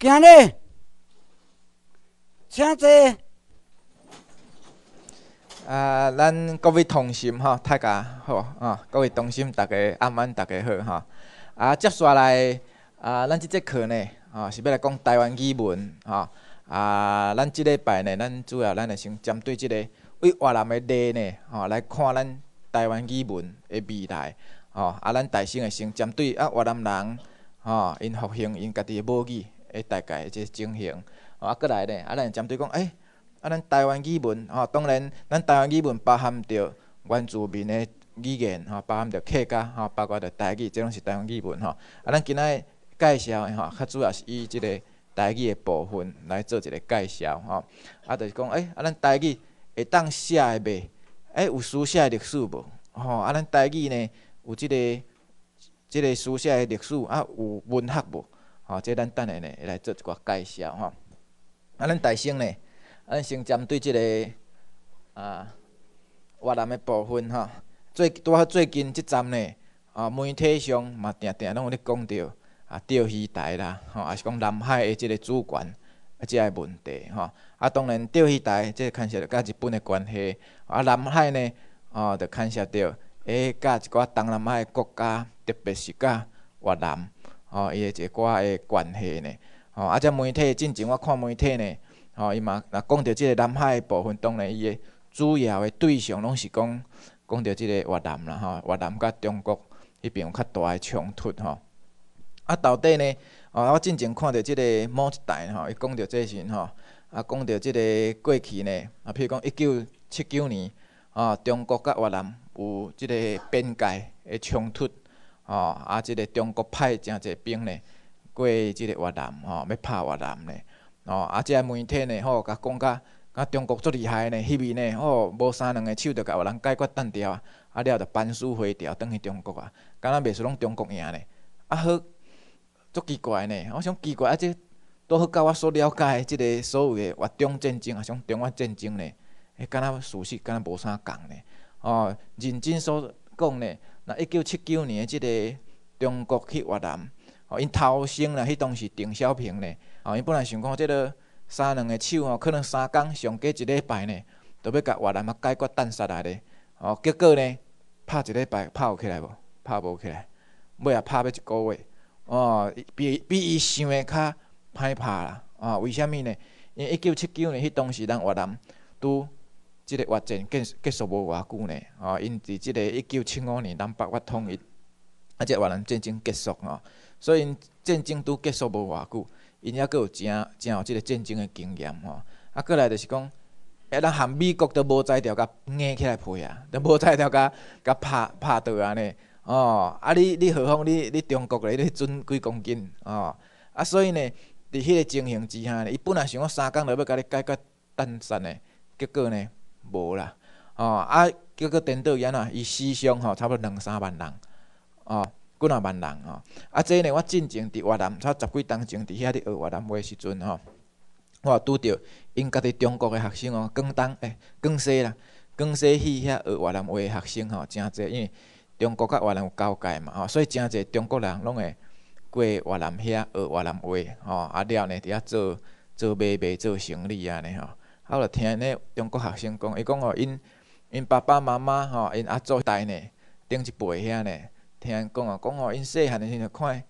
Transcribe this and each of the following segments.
今日请坐。啊，咱各位同心哈，大家好啊！各位同心，大家安安，大家好哈。啊，接下来啊，咱即节课呢啊，是要来讲台湾语文哈。啊，咱即礼拜呢，咱主要咱来先针对即个为越南的地呢吼来看咱台湾语文的未来哦。啊，咱大声个先针对啊越南人哦，因复兴因家己的母语。诶，大概即情形，啊，过来咧，啊，咱针对讲，诶，啊，咱台湾语文，吼，当然，咱台湾语文包含着原住民诶语言，吼，包含着客家，吼，包括着台语，即拢是台湾语文，吼，啊，咱今仔介绍诶，吼，较主要是以即个台语诶部分来做一个介绍，吼，啊，就是讲，诶，啊，咱台语会当写袂？诶，有书写历史无？吼，啊，咱台语呢有即个，即个书写诶历史，啊，有文学无？吼，即咱等下呢，来做一寡介绍吼。啊，咱台商呢，咱先针对即个啊，越南的部分吼，最拄好最近即阵呢，啊，媒体上嘛定定拢有咧讲着啊，钓鱼台啦，吼，也是讲南海的即个主权啊，即个问题吼。啊，当然钓鱼台即牵涉着甲日本的关系，啊，南海呢，哦，着牵涉着，诶，甲一寡东南亚的国家，特别是甲越南。哦，伊诶一挂个关系呢，哦，啊则媒体进前我看媒体呢，哦，伊嘛若讲到即个南海部分，当然伊诶主要诶对象拢是讲讲到即个越南啦，吼，越南甲中国迄边有较大诶冲突吼，啊到底呢，哦，我进前看到即个某一代吼，伊讲到即阵吼，啊讲到即个过去呢，啊譬如讲一九七九年，哦，中国甲越南有即个边界诶冲突。哦，啊，即个中国派诚侪兵咧，过即个越南，吼，要拍越南咧。哦，啊，即个媒体呢，吼，甲讲甲，甲中国足厉害咧，迄边呢，哦，无三两个手就甲有人解决单掉啊，啊了，就班师回调，倒去中国啊，敢若袂输，拢中国赢咧。啊好，足奇怪呢，我想奇怪啊，这都好甲我所了解的即个所谓诶，越中战争，啊，像中越战争咧，迄敢若事实敢若无啥共咧。哦，认真所讲咧。那一九七九年，即个中国去越南，哦，因偷生啦，迄当时邓小平咧，哦，因本来想讲，即个三两个手哦，可能三天上过一礼拜呢，都要甲越南啊解决打捒来咧，哦，结果咧，拍一礼拜，拍有起来无？拍无起来，尾也拍要一个月，哦，比比伊想的较歹拍啦，哦，为什物呢？因一九七九年，迄当时咱越南拄。即个战结结束无偌久呢，哦，因伫即个一九七五年南北统一，啊即越南战争结束哦，所以因战争拄结束无偌久，因抑阁有真真有即个战争的经验哦，啊，过来就是讲，啊，咱含美国都无在调甲硬起来赔啊，都无在调甲甲拍拍倒安尼，哦，啊，你你何况你你中国个你准几公斤哦，啊，所以呢，伫迄个情形之下呢，伊本来想讲三工就要甲你解决单散呢，结果呢？无啦，哦，啊，叫括领导人啊，伊死伤吼，差不多两三万人，哦，几若万人哦，啊，这呢，我进前伫越南，差十几当前，伫遐伫学越南话时阵吼，我拄着因家己中国的学生哦，广东、诶，广西啦、广西去遐学越南话的学生吼，诚侪，因为中国甲越南有交界嘛，哦，所以诚侪中国人拢会过越南遐学越南话，哦，啊了呢，伫遐做做买卖、做生意安尼吼。我着听呢，中国学生讲，伊讲哦，因因爸爸妈妈吼，因阿祖代呢，顶一辈遐呢，听讲哦，讲哦，因细汉时阵看，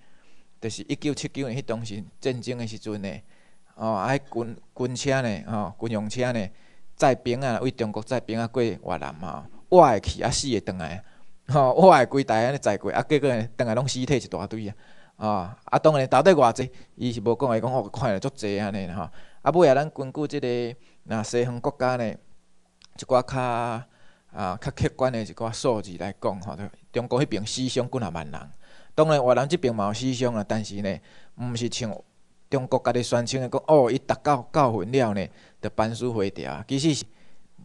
着是一九七九年迄当时战争的时阵呢，哦，啊，迄军军车呢，吼，军用车呢，载兵啊，为中国载兵啊过越南吼，活会去啊，死会倒来，吼，活会规台安尼载过，啊，结果呢，倒来拢尸体一大堆啊，啊，啊，当然到底偌济，伊是无讲伊讲哦，看着足济安尼吼，啊，尾啊，咱根据即个。那西方国家呢，一寡较啊较客观的一寡数字来讲吼，中国迄爿死伤几啊万人。当然越南即爿嘛有死伤啊，但是呢，毋是像中国家己宣称的讲哦，伊达到教训了呢，就班师回调。其实是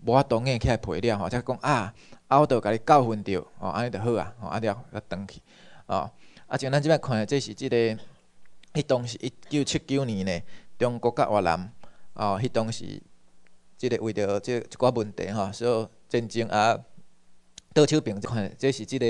无法度硬起来赔了吼，才讲啊，啊我着家己教训着吼，安尼着好啊，哦啊，了再回去哦。啊像咱即摆看的，这是即个，迄当时一九七九年呢，中国甲越南哦，迄当时。即个为着即一寡问题，吼，所以战争啊，刀手柄即款，即是即个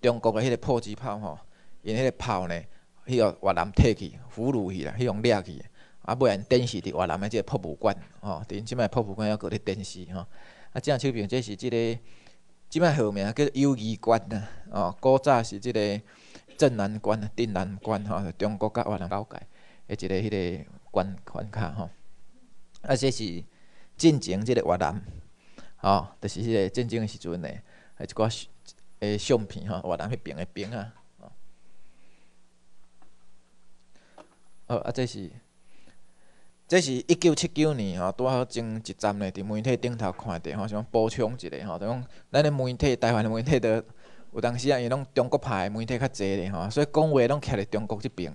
中国个迄个迫击炮吼，因迄个炮呢，去往越南退去，俘虏去啦，去种掠去，啊，欲用展示伫越南个即个博物馆，吼，伫即摆博物馆犹过伫展示吼，啊，刀手柄即是即个即摆号名，叫友谊馆呐，哦，古早是即个镇南关、镇南关吼，中国甲越南交界，一个迄个关关卡吼，啊，即是。进前即个越南，吼，就是迄个战争的时阵诶，还一寡诶相片吼，越南迄边的兵啊。哦，啊，这是，这是一九七九年吼，拄好前一站的，伫媒体顶头看的吼，想补充一下吼，就讲咱的媒体，台湾的媒体，倒有当时啊，因为拢中国派的媒体较济咧吼，所以讲话拢徛伫中国即边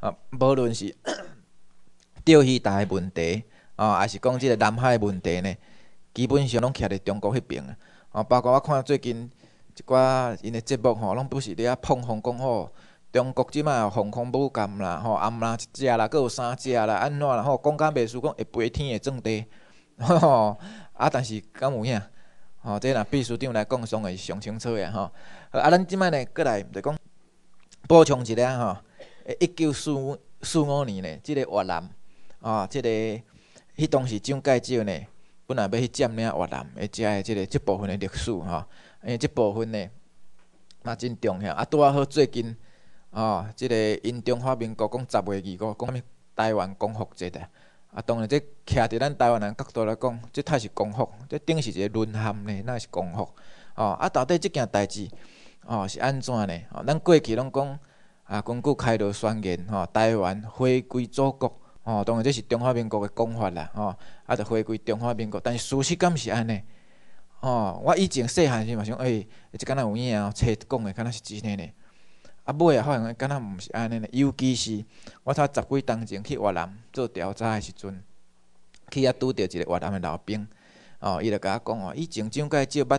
啊，无论是 钓鱼台问题。哦，也是讲即个南海问题呢，基本上拢徛伫中国迄爿啊。哦，包括我看最近一寡因的节目吼，拢不是伫遐碰风讲吼，中国即摆有空母舰啦，吼暗啦一只啦，佫有三只啦，安怎啦？吼，讲甲袂输讲会飞天会撞地，吼啊！但是敢有影？吼，即个秘书长来讲，上会上清楚个吼。啊，咱即摆呢，过来就讲补充一下吼，一九四四五年呢，即个越南啊，即个。迄当时怎介石呢？本来要去占领越南，诶，遮诶，即个即部分诶历史吼，因为即部分呢，嘛真重要。啊，拄啊好最近，哦，即个因中华民国讲十月二号讲虾台湾光复节，啊，当然即徛伫咱台湾人角度来讲，即太是光复，即顶是一个沦陷呢，那是光复。哦，啊，到底即件代志，哦，是安怎呢？吼、咱过去拢讲，啊，根据开罗宣言，吼，台湾回归祖国。哦，当然，这是中华民国的讲法啦，哦，啊，着回归中华民国，但是事实感是安尼。哦，我以前细汉时嘛想，哎，一敢仔有影哦，册讲的敢若是真诶呢。啊，尾啊发现敢若毋是安尼呢，尤其是我差十几年前去越南做调查诶时阵，去啊拄着一个越南的老兵，哦，伊着甲我讲哦，以前蒋介石捌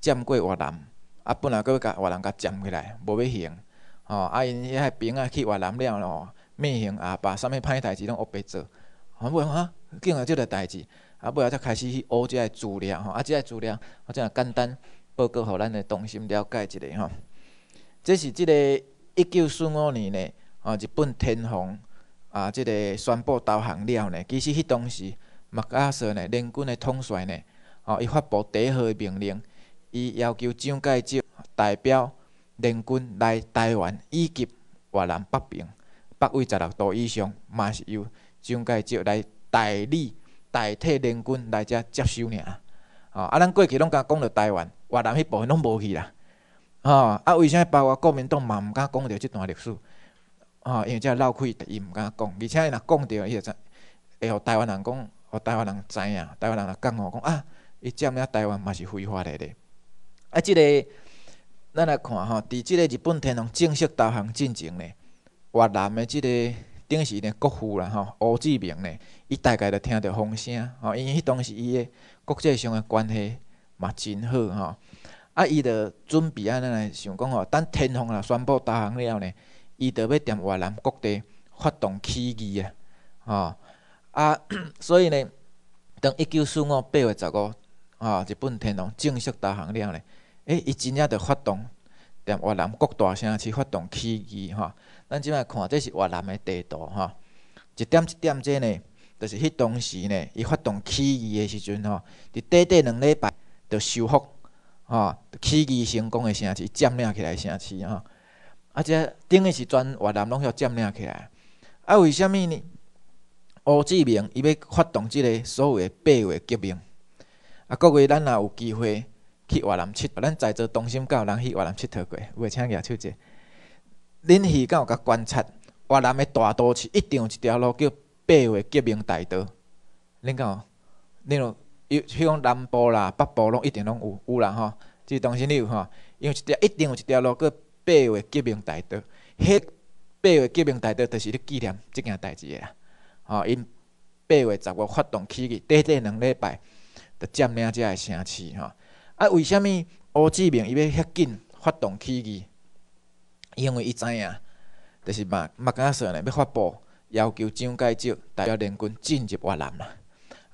占过越南，啊本来佫要甲越南甲占起来，无要行，哦，啊因迄兵啊去越南了咯。咩型阿爸，啥物歹代志拢学别做。啊，袂哈，竟然即个代志啊，袂后才开始去学即个资料吼。啊，即个资料我只简单报告，互咱诶，同心了解一下吼。这是即个一九四五年呢，啊，日本天皇啊，即个宣布投降了呢，其实迄当时麦阿说呢，联军诶统帅呢，哦，伊发布第一号命令，伊要求蒋介石代表联军来台湾以及越南北平。北纬十六度以上，嘛是由蒋介石来代理、代替联军来遮接收尔。哦，啊，咱过去拢甲讲着台湾、越南迄部分拢无去啦。哦，啊，为啥包括国民党嘛毋敢讲着即段历史？哦，因为遮老愧，伊毋敢讲，而且伊若讲着，伊就，会互台湾人讲，互台湾人知影，台湾人若讲吼，讲啊，伊占了台湾嘛是非法的咧。啊，即个，咱来看吼，伫即个日本天皇正式投降之前咧。越南的即个顶时的国父啦，吼，胡志明呢，伊大概就听着风声，吼，因为迄当时伊的国际上的关系嘛真好，吼，啊，伊就准备安尼来想讲吼，等天皇若宣布大行了呢，伊就要踮越南各地发动起义啊，吼，啊，所以呢，当一九四五八月十五，吼，日本天皇正式大行了呢，诶伊真正就发动踮越南各大城市发动起义，吼。咱即摆看，这是越南的地图吼，一点一点，这呢，就是迄当时呢，伊发动起义的时阵吼，伫短短两礼拜，就收复，吼，起义成功的城市占领起来，城市啊，啊，这顶于是全越南拢要占领起来。啊，为什物呢？胡志明伊要发动即个所谓的八月革命。啊，各位，咱若有机会去越南佚，咱在座同心教人去越南佚佗过，有请举手者。恁是敢有甲观察？华南的大都市，一定有一条路叫八月革命大道。恁敢有？恁有，伊迄种南部啦、北部拢一定拢有有啦，吼。即当同时有吼，因为一条一定有一条路叫八月革命大道。迄八月革命大道就是咧纪念即件代志啦哦，因八月十五发动起义，短短两礼拜就占领遮个城市吼。啊，为什物？胡志明伊要遐紧发动起义？因为伊知影，就是嘛，嘛敢说呢？要发布要求蒋介石代表联军进入越南啦。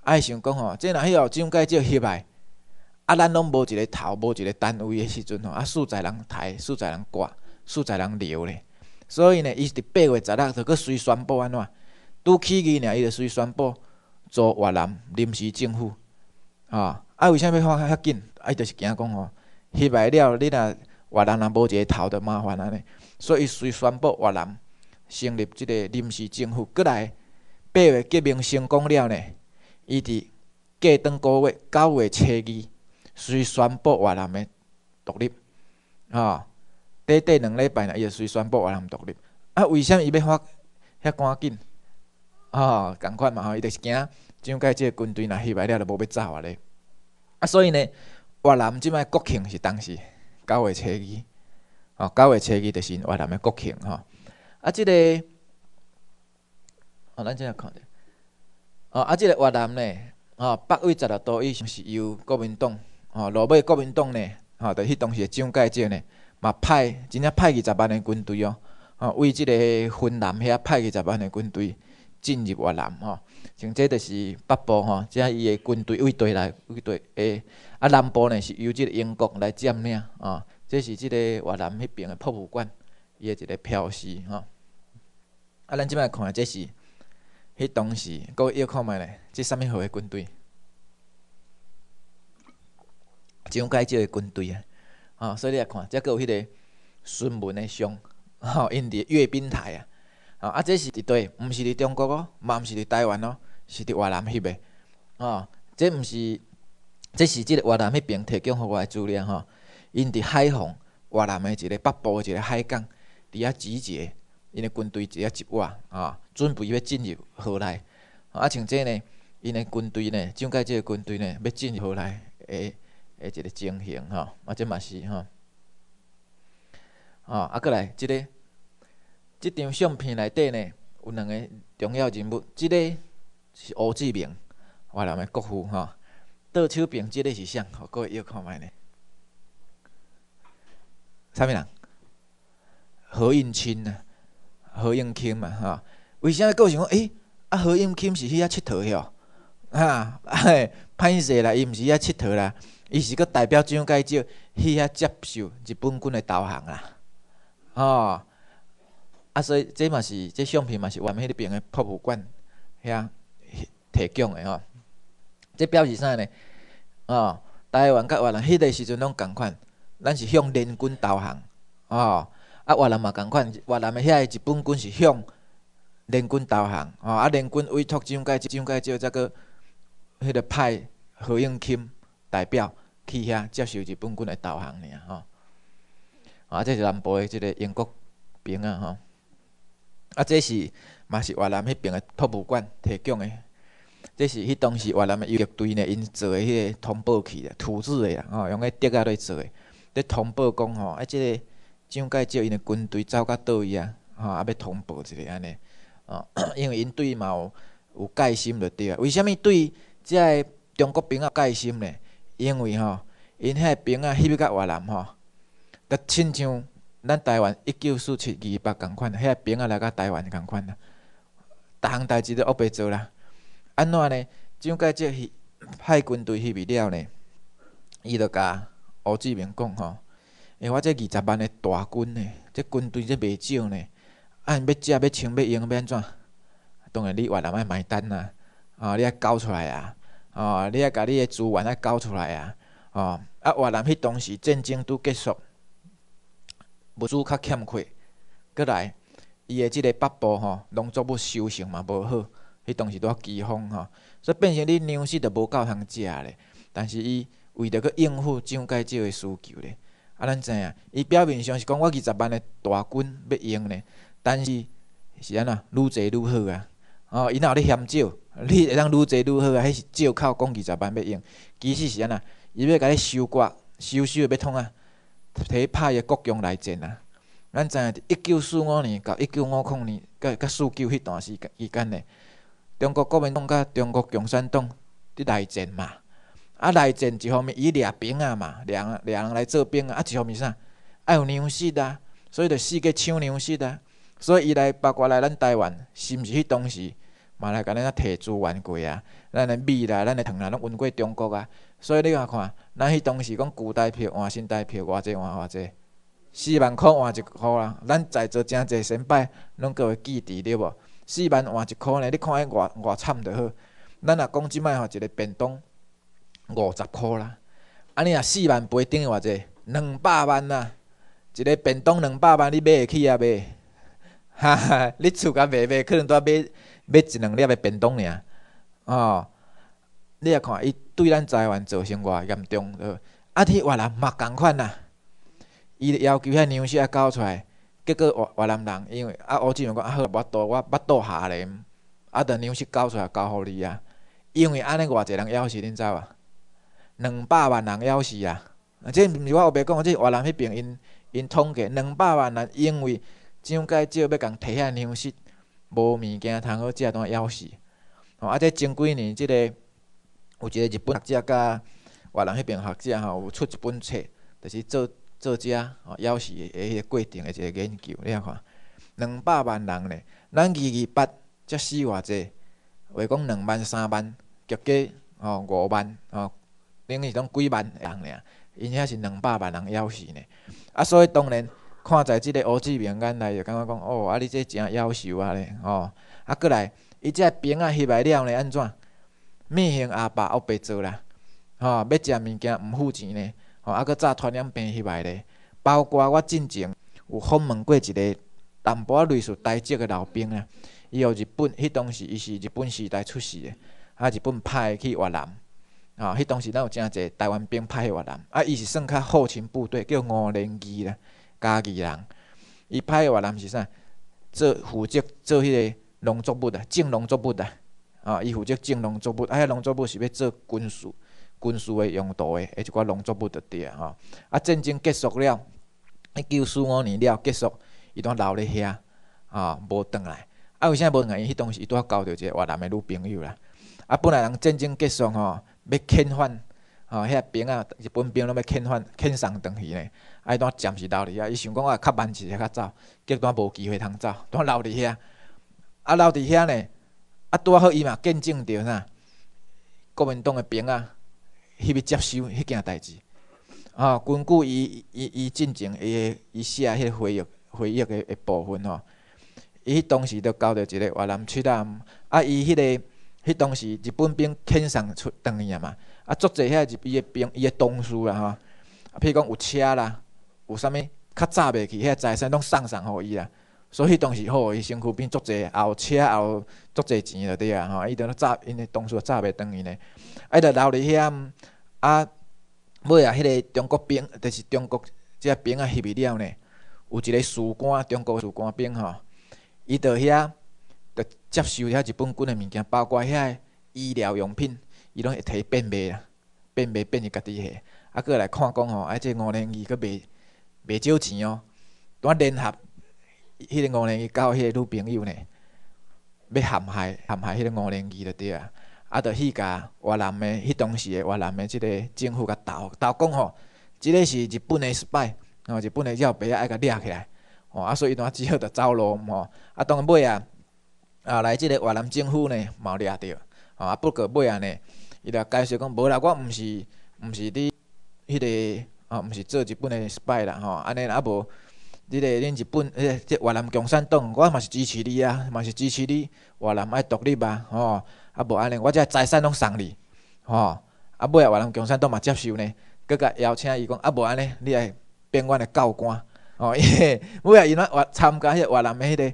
爱想讲吼，即若迄号蒋介石失败，啊，咱拢无一个头，无一个单位诶时阵吼，啊，树在人抬，树在人挂，树在人留咧。所以呢，伊伫八月十六就阁随宣布安怎？拄起义尔，伊就随宣布做越南临时政府。吼。啊，为啥物发遐紧？啊，伊就是惊讲吼，失败了，你若越南人无一个头的麻烦安尼，所以随宣布越南成立即个临时政府。过来八月革命成功了呢，伊伫过当高月九月初二，随宣布越南的独立。吼，短短两礼拜呢，伊就随宣布越南独立。啊，为啥伊要发遐赶紧？吼共款嘛！吼，伊就是惊蒋介即个军队若失败了就无要走啊咧。啊，所以呢，越南即摆国庆是当时。九月初二，哦，九月初二就是越南的国庆哦。啊，这个，哦，咱即样看的，哦，啊，这个越南呢，哦，北纬十六度以上是由国民党，哦，落尾国民党呢，哈，在迄当时蒋介石呢，嘛派真正派二十万的军队哦，哦，为即个云南遐派二十万的军队。进入越南吼，像这就是北部吼，即伊个军队卫队来卫队诶，啊南部呢是由即个英国来占领吼，这是即个越南迄边个博物馆，伊个一个漂饰吼。啊，咱即摆看，这是迄当时各位要看觅咧，即啥物号货军队？蒋介石个军队啊，吼，所以你来看，即个有迄个孙文诶像，吼，因伫阅兵台啊。啊！啊，这是伫对，毋是伫中国哦，嘛毋是伫台湾哦，是伫越南翕的。吼，这毋是，这是即个越南迄边提供互我诶资料吼，因伫海防，越南诶一个北部诶一个海港，伫遐集结，因诶军队伫遐集结吼，准备要进入河内。啊，像这呢，因诶军队呢，就介诶军队呢，要进入河内，诶诶，一个情形吼。啊，这嘛是吼吼，啊，过来，这个。这张相片内底呢，有两个重要人物。这个是胡志明，我南的国父吼，邓小平，这个是啥？我各位要看觅呢？啥物人？何应钦啊，何应钦嘛吼，为啥个想讲？啊何应钦是去遐佚佗喎？哈，歹势啦，伊毋是遐佚佗啦，伊是阁代表蒋介石去遐接受日本军的投降啦，哦。啊，所以即嘛是即相片嘛是们迄爿的博物馆，遐提供的吼。即表示啥呢？哦，台湾甲越南迄个时阵拢共款，咱是向联军投降，哦，啊，越南嘛共款，越南的遐个日本军是向联军投降，哦，啊，联军委托蒋介石、蒋介石再个迄个派何应钦代表去遐接受日本军的投降尔吼。啊，这是南部的即个英国兵啊吼。啊，这是嘛是越南迄边诶，博物馆提供诶。这是迄当时越南诶游击队呢，因做诶迄个通报器图土诶啦，吼用个竹仔来做诶咧通报讲吼，啊，即个蒋介石因军队走到倒位啊，吼，啊，要通报一下安尼。哦，因为因对嘛有有戒心就对啊。为什物对即个中国兵啊戒心呢？因为吼，因迄兵啊，迄较越南吼，就亲像。咱台湾一九四七、二八同款，遐兵啊来甲台湾同款啦，逐项代志都恶白做啦。安怎呢？怎解这派军队去不了呢？伊就甲胡志明讲吼，诶，我这二十万的大军呢，这军队这袂少呢，啊，要食、要穿、要用、要安怎，当然你越南要买单啦，哦，你爱交出来啊，哦，你爱甲你的资源啊交出来啊，哦，啊越南迄当时战争拄结束。物资较欠缺，过来，伊的即个北部吼，农作物收成嘛无好，迄时拄啊饥荒吼，所以变成你粮食都无够通食咧。但是伊为着去应付蒋介石的需求咧，啊，咱知影伊表面上是讲我二十万的大军要用咧，但是是安怎愈做愈好啊。哦，伊若有咧嫌少，你会当愈做愈好啊，迄是借口讲二十万要用，其实是安怎伊要甲你收割，收收要创啊。体歹个国共内战啊！咱知影伫一九四五年到一九五零年，甲甲四九迄段时间，期间咧，中国国民党佮中国共产党伫内战嘛。啊，内战一方面伊掠兵啊嘛，掠掠人来做兵啊。啊，一方面啥？爱有粮食啊，所以着四界抢粮食啊。所以伊来包括来咱台湾，是毋是迄当时嘛？来咱啊，摕资源过啊，咱的米啦，咱的糖啦，拢运过中国啊。所以你看看。咱迄当时讲旧代票换新代票，偌济换偌济，四万块换一箍啦。咱在座真济先摆拢会记住，对无？四万换一箍呢？你看迄偌偌惨着好。咱若讲即摆吼，一个便当五十箍啦，安尼啊，四万八顶于偌济？两百万啊！一个便当两百万，你买会起啊？袂？哈哈，你厝甲卖卖，可能都买买一两粒个便当尔。哦，你啊看伊。对咱台湾造成偌严重，的。啊，去越南嘛，共款啊，伊要求遐粮食啊交出来，结果越南人因为啊，乌志荣讲啊，好，我肚我肚下咧，啊，等粮食交出来交互你啊。因为安尼偌济人枵死，恁知无？两百万人枵死啊！啊，这毋是我后白讲，这越南迄边因因统计两百万人，因为怎解少要共摕遐粮食，无物件通好食，当枵死。吼，啊，这前几年即个。有一个日本学者甲越南迄边学者吼，有出一本册，就是做作遮吼，夭死诶迄个规定诶一个研究，你看，两百万人咧，咱二二八则死偌济，话讲两万三万，结果吼五万吼，等于讲几万人俩，因遐是两百万人夭死呢，啊所以当然，看在即个吴志明眼内就感觉讲，哦啊你这诚夭寿啊咧，哦，啊过来，伊这病啊翕来了咧安怎？面型阿爸也白做啦，吼！要食物件毋付钱咧，吼！啊，搁早传染病迄摆咧。包括我进前有访问过一个淡薄类似台籍的老兵啦，伊有日本，迄当时伊是日本时代出世嘅，啊，日本派去越南，吼。迄当时咱有真侪台湾兵派去越南，啊，伊是算较后勤部队，叫五零二啦，家己人，伊派去越南是啥？做负责做迄个农作物的，种农作物的。啊！伊负责种农作物，哎，农作物是要做军事、军事的用途的，而一寡农作物伫地吼。啊，战争结束了，一九四五年了，结束，伊都留咧遐，啊，无倒来。啊，为啥无倒来？伊东拄啊交到一个越南的女朋友啦。啊，本来人战争结束吼，要遣返，啊，遐兵啊，日本兵拢要遣返、遣送倒去咧。啊，伊都暂时留伫遐，伊想讲我较慢一些，较走，结果无机会通走，都留伫遐。啊，留伫遐呢？啊，拄好伊嘛见证着呐，国民党诶兵啊，去接收迄件代志。啊，根据伊伊伊进前伊伊写迄个回忆回忆个一部分吼，伊当时都交着一个华南区啦。啊，伊迄个迄当时日本兵遣送出，当伊啊嘛，啊足济遐伊个兵，伊个同事啦吼，譬如讲有车啦，有啥物较早袂去遐财产拢送送互伊啦。所以当时吼，伊身躯边足侪，也有车，也有足侪钱在对啊，吼，伊在那炸，因为当时炸袂断伊呢。啊，伫留伫遐，啊尾啊，迄个中国兵，就是中国即个兵啊，去袂了呢。有一个士官，中国士官兵吼，伊在遐就接收遐日本军的物件，包括遐医疗用品，伊拢会提变卖啊，变卖变伊家己下。啊，过来看讲吼，啊即五零二阁卖卖少钱哦，拄啊，联合。迄个五年级交迄个女朋友呢，要陷害、陷害迄个五年级就对啊，啊，着去甲越南的、迄当时的越南的即个政府甲斗、斗讲吼，即个是日本的失败，吼、日本的要白啊要甲掠起来，吼，啊，所以伊只好着走路吼，啊，当然尾啊，啊来即个越南政府呢，嘛掠着吼，啊，不过尾啊呢，伊着解释讲，无啦，我毋是、毋是伫迄个，哦，毋是做日本的失败啦，吼，安尼啊无。你个，恁日本，诶，即越南共产党，我嘛是支持你啊，嘛是支持你。越南爱独立啊，吼，啊无安尼，我遮财产拢送你，吼，啊尾啊，越南共产党嘛接受呢，佫甲邀请伊讲，啊无安尼，你来变阮个教官，吼，尾啊，伊呾参加迄个越南的迄个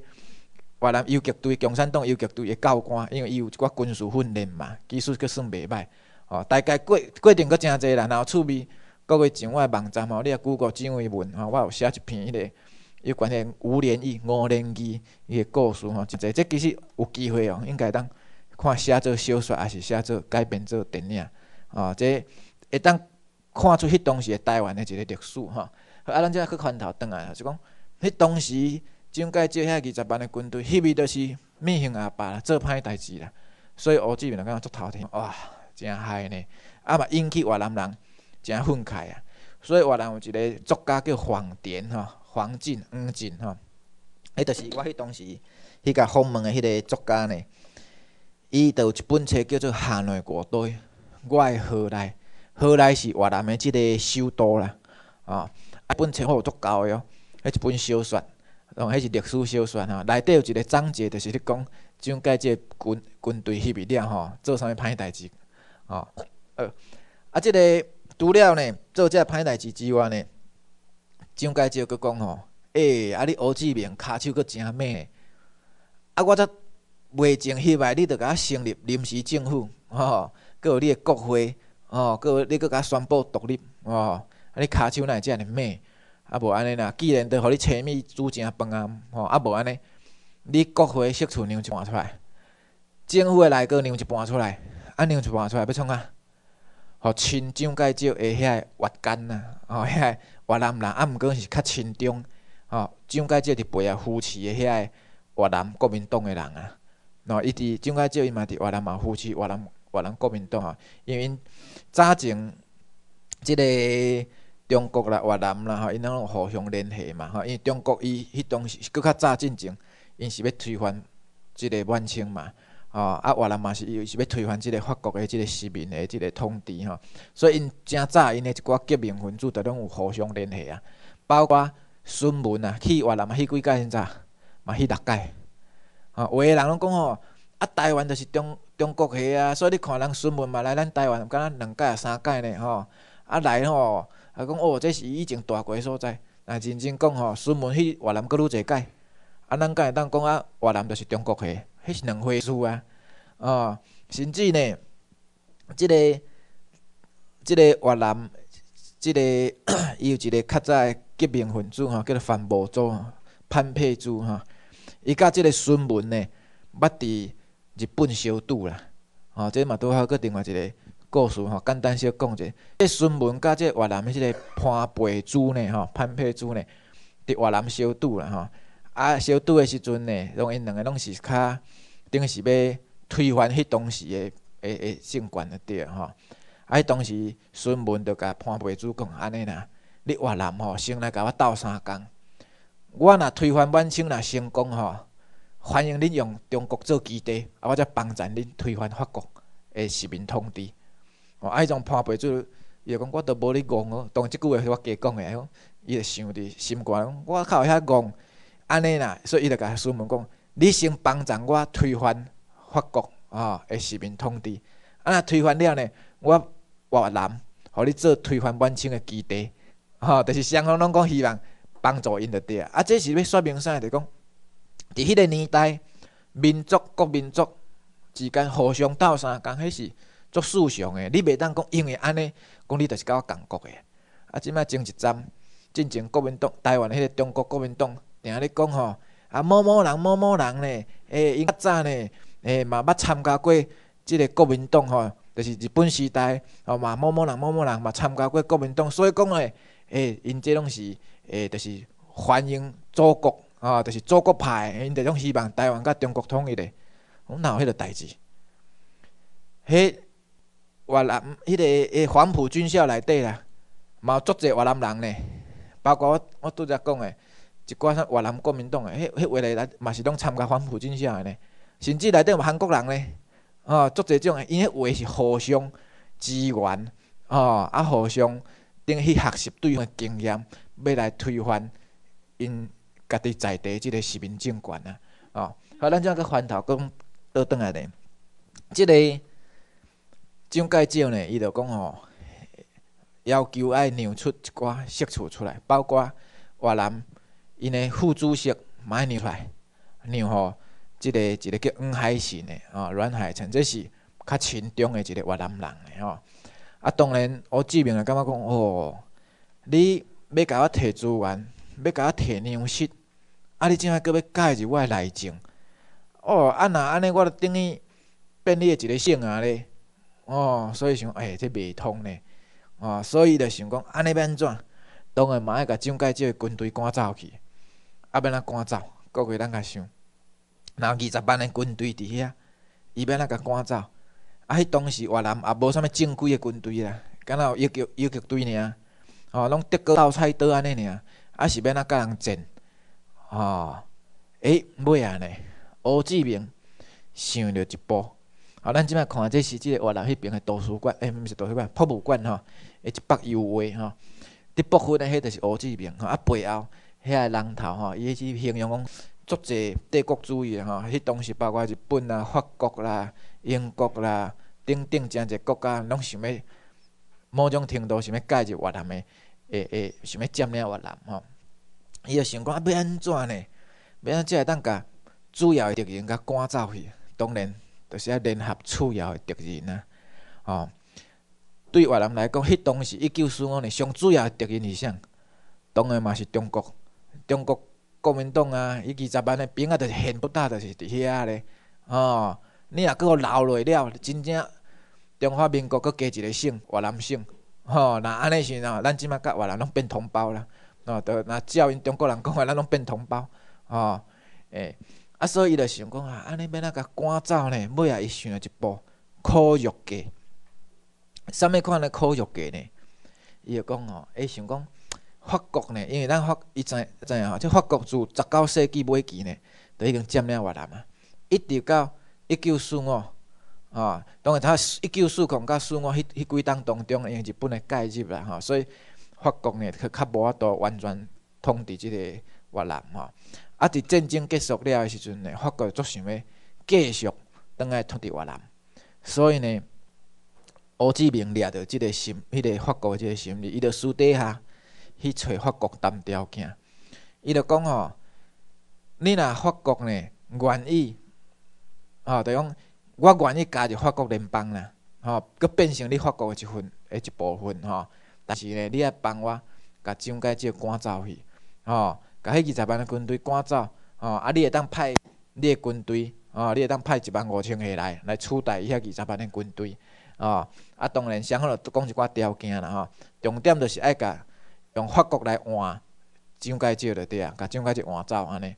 越南游击队，共产党游击队个教官，因为伊有一寡军事训练嘛，技术佫算袂歹，吼，大概过过程佫济啦，然后趣味，各位上我网站吼，你啊 Google 正维问，我有写一篇迄个。有关系五连二、五连二伊个故事吼，真济。即其实有机会哦，应该当看写作小说，也是写作改编做电影啊。即会当看出迄当时个台湾的一个历史吼。啊，咱只个去翻头转来是讲，迄当时蒋介石遐二十万个军队，迄位就是米行阿爸啦，做歹代志啦。所以胡志明就觉足头疼，哇，真嗨呢。啊，嘛引起越南人真愤慨啊。所以越南有一个作家叫黄典吼。黄进、黄进吼，迄著是我迄当时迄个访问的迄个作家呢。伊著有一本册叫做《寒南国》度》，我的何来何来是越南的即个首都啦，哦。啊，本册好足的哟，迄一本小说，哦，迄是历史小说吼，内底有一个章节，著是咧讲蒋介石军军队迄边了吼，做啥物歹代志，哦，呃，啊，即个除了呢做这歹代志之外呢？蒋介石佫讲吼，欸，啊！你胡志明骹手佫真猛，啊！我则袂尽迄摆，你着甲我成立临时政府，吼，佮有你的国会，吼，佮有你佫甲宣布独立，哦，啊！你骹手若会遮尼猛，啊无安尼啦，既然都互你青米煮成饭啊，吼，啊无安尼，你国会四处让一半出来，政府的内阁让一半出来，啊，让一半出来要创啥？哦，亲蒋介石的遐越南呐，哦遐越南人，啊毋过是较亲中，哦蒋介石伫背后扶持的遐越南国民党诶人啊，然后伊伫蒋介石伊嘛伫越南嘛扶持越南越南国民党，因为早前即个中国啦越南啦，吼，因拢互相联系嘛，吼，因为中国伊迄当时佫较早进前，因是要推翻即个满清嘛。吼啊，越南嘛是伊是要推翻即个法国的即个殖民的即个统治吼，所以因真早因的一寡革命分子都拢有互相联系啊，包括孙文啊去越南嘛去几届现在嘛去六届，吼，有的人拢讲吼，啊，台湾就是中中国下啊，所以你看人孙文嘛来咱台湾敢若两届三届呢吼，啊来吼啊讲哦，这是以前大过所在，啊认真讲吼，孙文去越南搁愈济届，啊，咱敢会当讲啊越南就是中国的。迄是两回事啊！哦，甚至呢，这个、这个越南，这个伊 有一个较早的革命分子吼，叫做范伯祖潘佩珠吼，伊甲即个孙文呢，捌伫日本小度啦。哦，即嘛拄好，搁另外一个故事吼，简单小讲者，即孙文甲个越南的即个潘佩珠呢，吼，潘佩珠呢，伫越南小度啦，吼。啊，小拄诶时阵呢，拢因两个拢是较，顶于是要推翻迄当时诶诶诶，政权一对吼。啊，迄当时孙文就甲潘培珠讲安尼啦，你越南吼先来甲我斗三工，我若推翻满清若成功吼，欢迎恁用中国做基地，啊，我则帮咱恁推翻法国诶殖民统治。啊，迄种潘珠伊就讲，我都无咧憨哦，当即句话是我加讲诶，伊着想伫心悬，我靠遐憨。安尼啦，所以伊就甲苏文讲：“你先帮助我推翻法国啊诶，殖民统治，啊，推翻了呢，我越南，互你做推翻满清诶基地，吼，就是双方拢讲希望帮助因着对啊。啊，这是要说明啥个？就讲伫迄个年代，民族各民族之间互相斗相，讲迄是足思想诶。你袂当讲因为安尼讲，你就是甲我共国诶。啊，即摆政治战，进前国民党、台湾迄个中国国民党。”定你咧讲吼，啊某某人某某人咧，诶，因较早咧，诶，嘛捌参加过即个国民党吼，就是日本时代，吼嘛某某人某某人嘛参加过国民党，所以讲咧，诶，因这拢是，诶，就是欢迎祖国，吼，就是祖国派，因这种希望台湾甲中国统一咧，我哪有迄个代志？迄越南迄个诶黄埔军校内底啦，嘛有足侪越南人咧，包括我我拄则讲诶。一寡煞越南国民党诶，迄迄话咧来嘛是拢参加反普政权诶呢，甚至内底有韩国人咧，啊，足济种诶，因迄话是互相支援，吼啊，互相顶去学习对方经验，要来推翻因家己在地即个殖民政权啊，哦，好，咱只下个翻头讲倒转来咧，即个蒋介石呢，伊就讲吼，要求爱让出一寡色施出来，包括越南。因呢，副主席买牛来，然后即个一个叫黄海城的吼，阮海城，即是较亲中的一个越南人个吼。啊，当然，吴志明也感觉讲哦，你欲甲我摕资源，欲甲我摕粮食，啊，你怎啊搁欲介入我个内政？哦，啊，若安尼，我着等于变你的一个省啊咧。哦，所以想，哎，这袂通呢。哦，所以着想讲安尼欲安怎？当然嘛，爱甲蒋介石个军队赶走去。啊，要怎赶走？各位，咱甲想。然后二十万的军队伫遐，伊要怎甲赶走？啊，迄当时越南也无啥物正规的军队啦，敢有游游击队尔，哦，拢德国刀、菜刀安尼尔，啊，是要怎甲人战？哦，诶，尾啊呢？胡志明想着一步。啊，咱即摆看这是即个越南迄边的图书馆，诶，毋是图书馆，博物馆吼，诶，一北油画吼，伫北分的迄就是胡志明，吼、啊，背后。遐个人头，吼，伊迄是形容讲，足济帝国主义，吼，迄当时包括日本啦、法国啦、英国啦等等，诚济国家拢想要某种程度想要介入越南的，诶诶，想要占领越南，吼。伊就想讲要安怎呢？要安怎才会当甲主要敌人甲赶走去？当然，就是联合次要敌人啊。哦，对越南来讲，迄当时一九四五年上主要敌人是啥？当然嘛是中国。中国国民党啊，伊二十万的兵啊，就是现不搭，就是伫遐咧。哦，你若佫留落了，真正中华民国阁加一个省，越南省。吼，若安尼是吼，咱即马甲越南拢变同胞啦。哦，对，若只要因中国人讲话，咱拢变同胞。哦，诶，啊，所以伊就想讲啊，安尼要哪甲赶走呢？尾啊，伊想了一步，苦肉计。啥物款的苦肉计呢？伊就讲哦，诶，想讲。法国呢，因为咱法，伊知知影吼，即法国自十九世纪末期呢，就已经占领越南啊，一直到一九四五吼，当然他一九四五到四五迄迄几当当中，因为日本的介入啦吼，所以法国呢，佮较无法度完全统治即个越南吼，啊，伫战争结束了的时阵呢，法国足想欲继续当来统治越南，所以呢，胡志明掠着即个心，迄个法国即个心，伊就私底下。去找法国谈条件，伊就讲吼：“你若法国呢愿意，吼，就讲我愿意加入法国联邦啦，吼，佮变成你法国的一份，诶一部分吼。但是呢，你爱帮我，甲蒋介石赶走去，吼，甲迄二十万的军队赶走，吼，啊，你会当派你的军队，哦，你会当派一万五千下来，来取代伊遐二十万的军队，哦，啊，当然，先好咯，讲一寡条件啦，吼，重点就是爱甲。用法国来换蒋介石的啊，甲蒋介石换走安尼。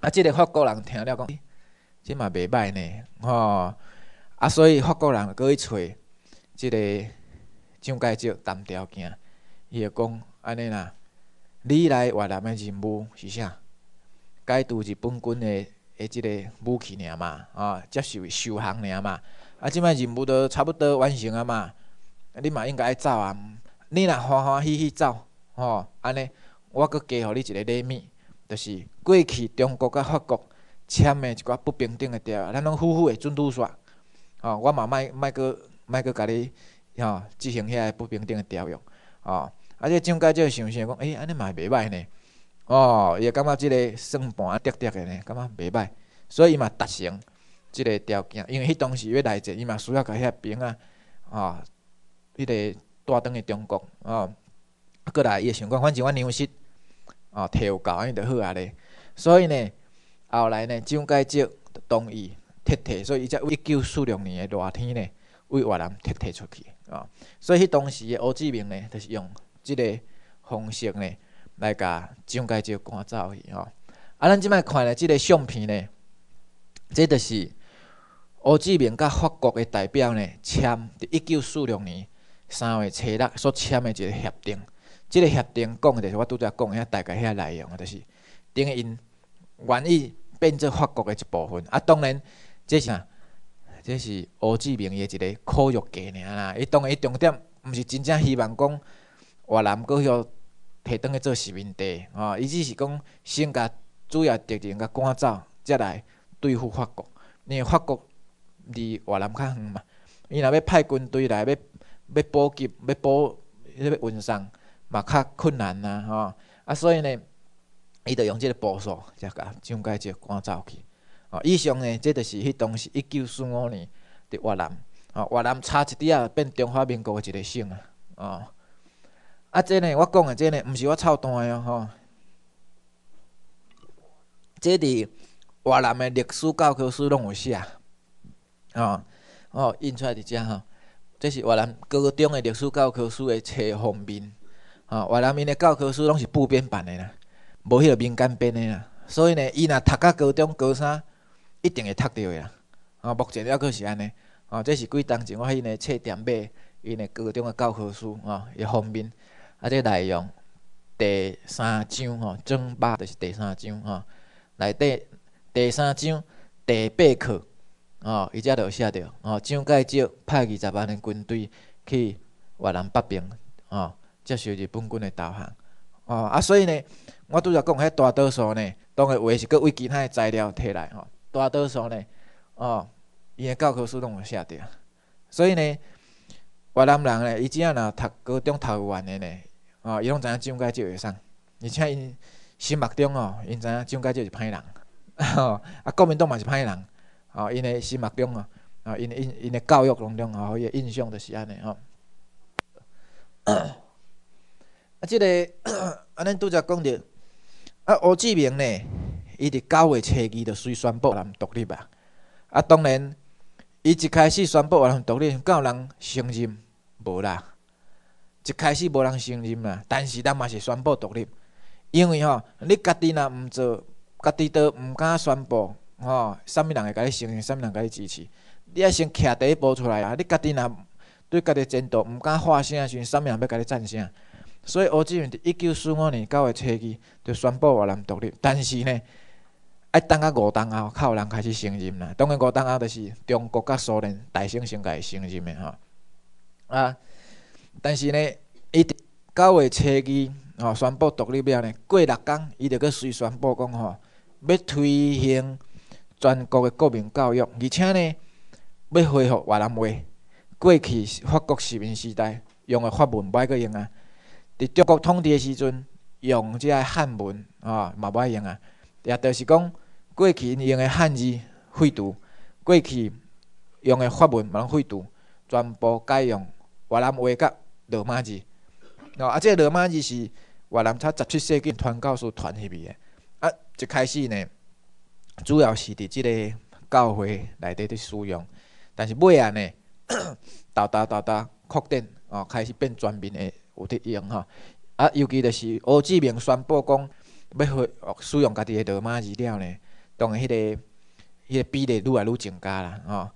啊，即个法国人听了讲，即嘛袂歹呢，吼。啊，所以法国人过去找即个蒋介石谈条件，伊就讲安尼啦：，你来越南的任务是啥？解除日本军的，诶，即个武器尔嘛，啊，接受受降尔嘛。啊，即摆任务都差不多完成啊嘛，你嘛应该爱走啊。你若欢欢喜喜走，吼，安尼，我阁加互你一个礼物，就是过去中国甲法国签诶一寡不平等诶条约，咱拢呼呼诶准拄煞，吼，我嘛卖卖阁卖阁甲你，吼，执行遐不平等诶条约，吼、啊，而且蒋介石想想讲，诶，安尼嘛袂歹呢，哦，伊也感觉即个算盘得得诶呢，感觉袂歹，所以嘛达成即个条件，因为迄当时要来者，伊嘛需要甲遐兵啊，吼，迄个。挂登去中国啊！过来伊个想讲，反正阮粮食啊，摕有够安尼就好啊咧。所以呢，后来呢，蒋介石同意撤退，所以伊才一九四六年诶热天呢，为越南撤退出去啊。所以迄当时诶，胡志明呢，就是用即个方式呢，来甲蒋介石赶走去吼。啊，咱即摆看呢，即个相片呢，即就是胡志明甲法国诶代表呢签伫一九四六年。三位初六所签诶一个协定，即个协定讲就是我拄则讲遐大概遐内容啊，是等于因愿意变做法国诶一部分。啊，当然，是啥？即是胡志明的一个苦肉计尔啦。伊当然伊重点毋是真正希望讲越南阁迄提转去做殖民地吼，伊只是讲先甲主要敌人甲赶走，则来对付法国。因为法国离越南较远嘛，伊若要派军队来要。要补给、要迄要运送，嘛较困难呐，吼！啊，所以呢，伊就用即个步数，才甲蒋介石赶走去。哦，以上呢，这就是迄当时一九四五年，伫越南，哦，越南差一点变中华民国一个省啊，哦。啊，这呢，我讲诶，这呢，毋是我操蛋诶哦，吼！这伫越南诶历史教科书拢有写，哦，哦印出来伫遮吼。这是越南高中嘅历史教科书嘅册封面，啊，越南面嘅教科书拢是不编版嘅啦，无迄个民间编嘅啦。所以呢，伊若读到高中高三，一定会读着嘅啦。啊，目前还佫是安尼。啊，这是几当前我喺呢册店买，伊呢高中嘅教科书，啊，嘅封面，啊，这内容第三章吼，争霸就是第三章吼，内底第三章第八课。哦，伊才著写着哦，蒋介石派二十万的军队去越南北平，哦，接受日本军的投降。哦，啊，所以呢，我拄则讲，迄大多数呢，当个话是搁为其他的材料摕来吼，大多数呢，哦，伊的教科书拢有写着，所以呢，越南人呢，伊只要若读高中读完的呢，哦，伊拢知影蒋介石会上，而且因心目中哦，因知影蒋介石是歹人，哦，啊，国民党嘛是歹人。啊，因的心目中啊，啊，因因因的教育当中啊，伊个印象就是安尼吼。啊，即个啊，咱拄则讲着啊，胡志明呢，伊伫九月初期就先宣布独立啊。啊，当然，伊一开始宣布独立，敢有人承认？无啦。一开始无人承认啦，但是咱嘛是宣布独立，因为吼，你家己若毋做，家己都毋敢宣布。吼，啥物人会甲你承认？啥物人甲你支持？你爱先徛第一步出来啊！你家己若对家己前途毋敢发声啊？时，啥物人要甲你赞成？所以，乌志明伫一九四五年九月初期就宣布越南独立，但是呢，爱等到五当后，才有人开始承认啦。当然，五当啊，就是中国甲苏联、大先甲伊承认的吼。啊。但是呢，伫九月初期吼，宣布独立了呢，过六天，伊就阁随宣布讲吼，要推行。全国的国民教育，而且呢，要恢复越南话。过去法国殖民时代用的法文歹过用啊，伫中国统治的时阵用个汉文啊，嘛歹用啊，也著是讲过去用的汉字废除，过去用的法文不能废除，全部改用越南话甲罗马字。哦啊，这罗马字是越南差十七世纪传教士传去的。啊，一开始呢。主要是伫即个教会内底伫使用，但是尾啊呢，大大大大扩展哦，开始变全面诶，有伫用吼。啊，尤其着是胡志明宣布讲要使用家己的罗马字了呢，同迄个迄个比例愈来愈增加啦吼。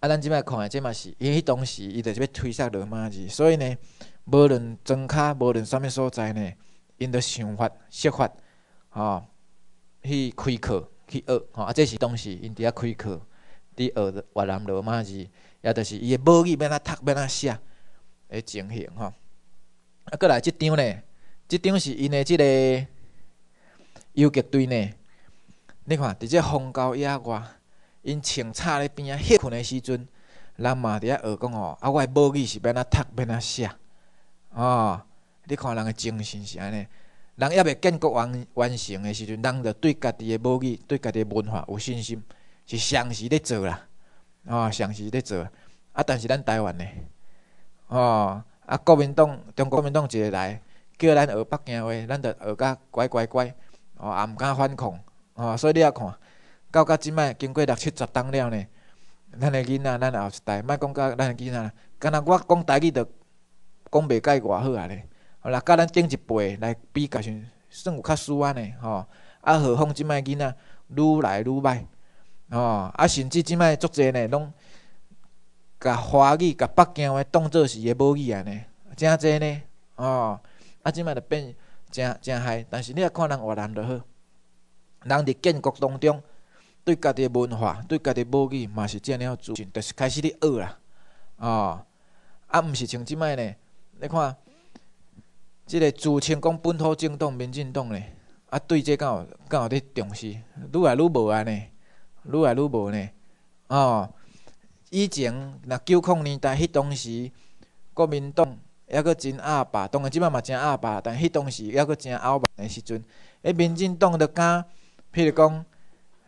啊，咱即摆看诶，即嘛是，因为当时伊着是要推销罗马字，所以呢，无论庄卡，无论啥物所在呢，因着想法设法吼去开课。去学吼，啊，这是当时因伫遐开课，伫学越南罗马字，也著是伊的母语，要哪读，要哪写，诶，情形，吼。啊，过来即张呢，即张是因的即个游击队呢。你看，伫这荒郊野外，因穿插咧边仔休困的时阵，人嘛伫遐学讲吼，啊，我的母语是要哪读，要哪写，哦，你看人的精神是安尼。人要袂建国完完成诶时阵，人着对家己诶母语、对家己文化有信心，是上是伫做啦，吼，上是伫做。啊，但是咱台湾呢，哦，啊国民党、中国国民党一个来，叫咱学北京话，咱着学甲乖乖乖，哦，也毋敢反抗，哦，所以你也看，到到即摆经过六七十冬了呢，咱诶囡仔，咱后一代，莫讲甲咱囡仔，敢若我讲台语，着讲袂解偌好啊咧。若甲咱顶一辈来比，较先算有较输安尼吼。啊何况即摆囡仔愈来愈歹哦。啊甚至即摆足侪呢，拢甲华语、甲北京话当作是个母语安尼。正济呢哦。啊即摆就变正正嗨。但是你若看人越南就好，人伫建国当中，对家己的文化、对家己母语嘛是正了注重，就是开始咧学啦哦。啊毋是像即摆呢，你看。即个自称讲本土政党、民进党呢，啊，对这敢有、敢有伫重视？愈来愈无安尼，愈来愈无呢。哦，以前若九、零年代迄当时，国民党也阁真哑巴，当然即摆嘛真哑巴，但迄当时也阁真傲慢诶时阵。迄民进党着敢，譬如讲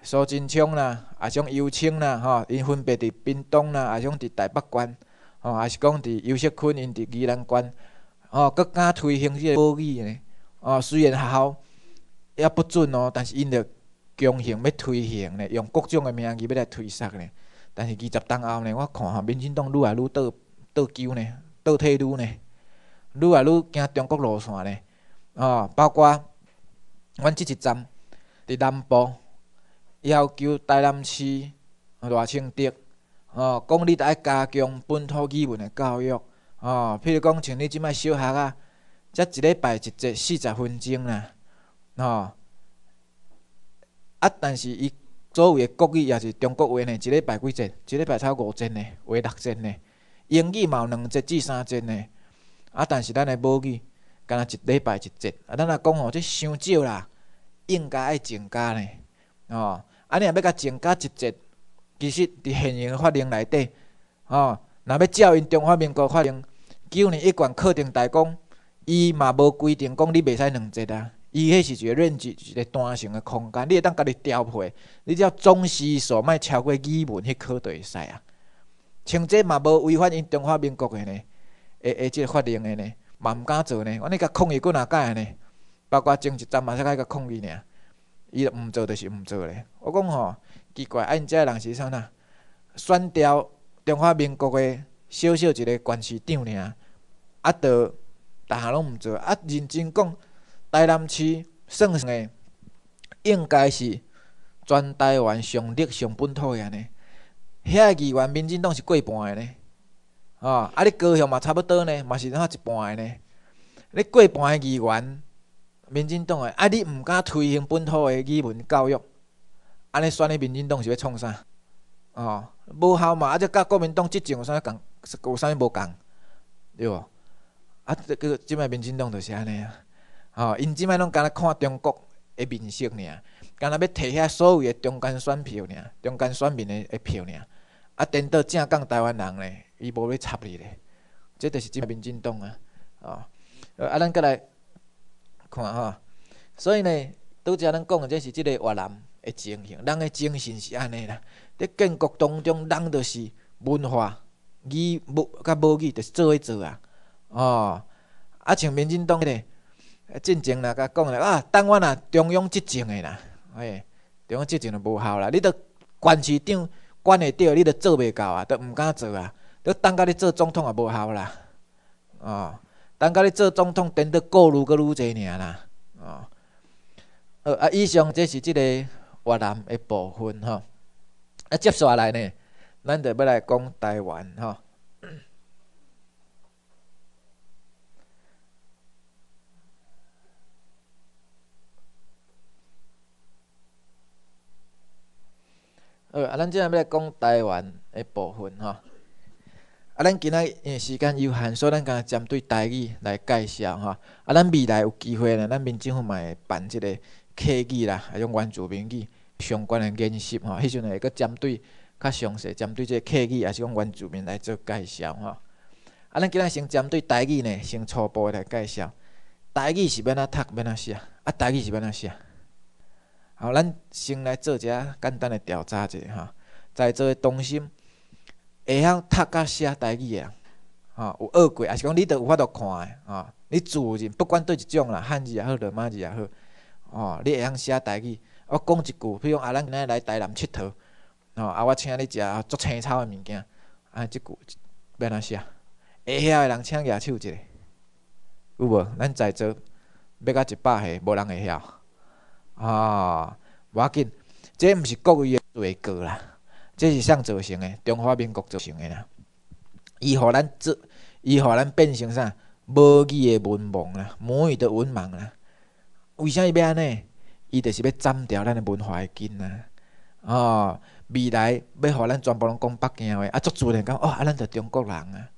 苏贞昌啦，啊种尤清啦，吼，因分别伫屏东啦，啊种伫台北关，吼，啊是讲伫休息郡，因伫宜兰关。哦，搁敢推行即个保语呢？哦，虽然学校也不准哦，但是因着强行要推行呢，用各种个名义要来推杀呢。但是二十当后呢，我看吼，民进党愈来愈倒倒救呢，倒退愈呢，愈来愈惊中国路线呢。哦，包括阮即一站伫南部，要求台南市赖清德哦，讲你得加强本土语文个教育。哦，譬如讲，像你即摆小学啊，才一礼拜一节四十分钟呐，哦，啊，但是伊所有诶国语也是中国话呢，一礼拜几节？一礼拜超五节呢，或六节呢？英语嘛，有两节至三节呢。啊，但是咱诶母语，敢若一礼拜一节。啊，咱若讲吼，即伤少啦，应该爱增加呢。哦，安尼啊，要甲增加一节，其实伫现行法令内底，哦，若要照因中华民国法令。九年一贯课程大纲，伊嘛无规定讲你袂使两节啊，伊迄是一个认知一个单性的空间，你会当家己调配。你只要重视数莫超过语文迄科就会使啊。像这嘛无违反因中华民国的呢，诶诶，即个法令的呢，嘛毋敢做呢。我你甲抗议过哪届呢？包括政治站嘛，甲伊甲抗议尔。伊著毋做，就是毋做咧。我讲吼，奇怪，啊因遮人是啥呐？选调中华民国的小小一个官事长尔。啊，都，逐项拢毋做啊！认真讲，台南市算个，应该是全台湾上立上本土个尼。遐个议员，民进党是过半个呢，哦，啊你高雄嘛差不多呢，嘛是怎一半个呢？你过半个议员，民进党的啊，你毋敢推行本土个语文教育，安尼选你民进党是要创啥？哦，无效嘛，啊即甲国民党即种有啥共，有啥无共？对无？啊，即个即摆民进党就是安尼啊！吼，因即摆拢敢若看中国的面色尔，敢若欲摕遐所谓的中间选票尔，中间选民的的票尔。啊，颠倒正港台湾人呢，伊无欲插你咧，即就是即个民进党啊！哦，啊，咱佮来看吼。所以呢，拄则咱讲的即是即个越南的精神，人的精神是安尼啦。伫建国当中，人就是文化语、无甲无语，就是做一做啊。哦，啊，像民进党呢，进前啦，甲讲咧，啊，等我啦，中央执政诶啦，嘿，中央执政就无效啦，你都县市长管会着，你都做袂到啊，都毋敢做啊，都等甲你做总统也无效啦，哦，等甲你做总统，顶多过路过路侪尔啦，哦，呃，啊，以上这是即个越南诶部分吼。啊，接续下来呢，咱就要来讲台湾吼。好，啊，咱即下要来讲台湾的部分吼。啊，咱今仔因时间有限，所以咱今针对台语来介绍吼。啊，咱未来有机会呢，咱民政府嘛会办即个客语啦，啊种原住民语相关的研习吼，迄阵会阁针对较详细，针对即个客语还是讲原住民来做介绍吼。啊，咱今仔先针对台语呢，先初步来介绍。台语是变哪读变哪写？啊，台语是变哪写？好，咱先来做一下简单的调查者哈，在座的同心会晓读甲写代的，个，吼，有学过，还是讲你都有法度看诶，吼。你做人不管对一种啦，汉字也好，罗马字也好，哦，你会晓写代语。我讲一句，比如啊，咱今仔来台南佚佗，哦，啊，我请你食足青草的物件，啊，即句要哪写？会晓的人请举手一下，有无？咱在座要到一百岁，无人会晓。啊，要紧，这不是国语的罪过啦，这是啥造成的，中华民国造成的啦！伊互咱做，伊互咱变成啥？无语的文盲啦，满语的文盲啦！为啥要安尼？伊就是要斩掉咱的文化的根啊！哦，未来要互咱全部拢讲北京话，啊，足自然讲哦，啊，咱着中国人啊！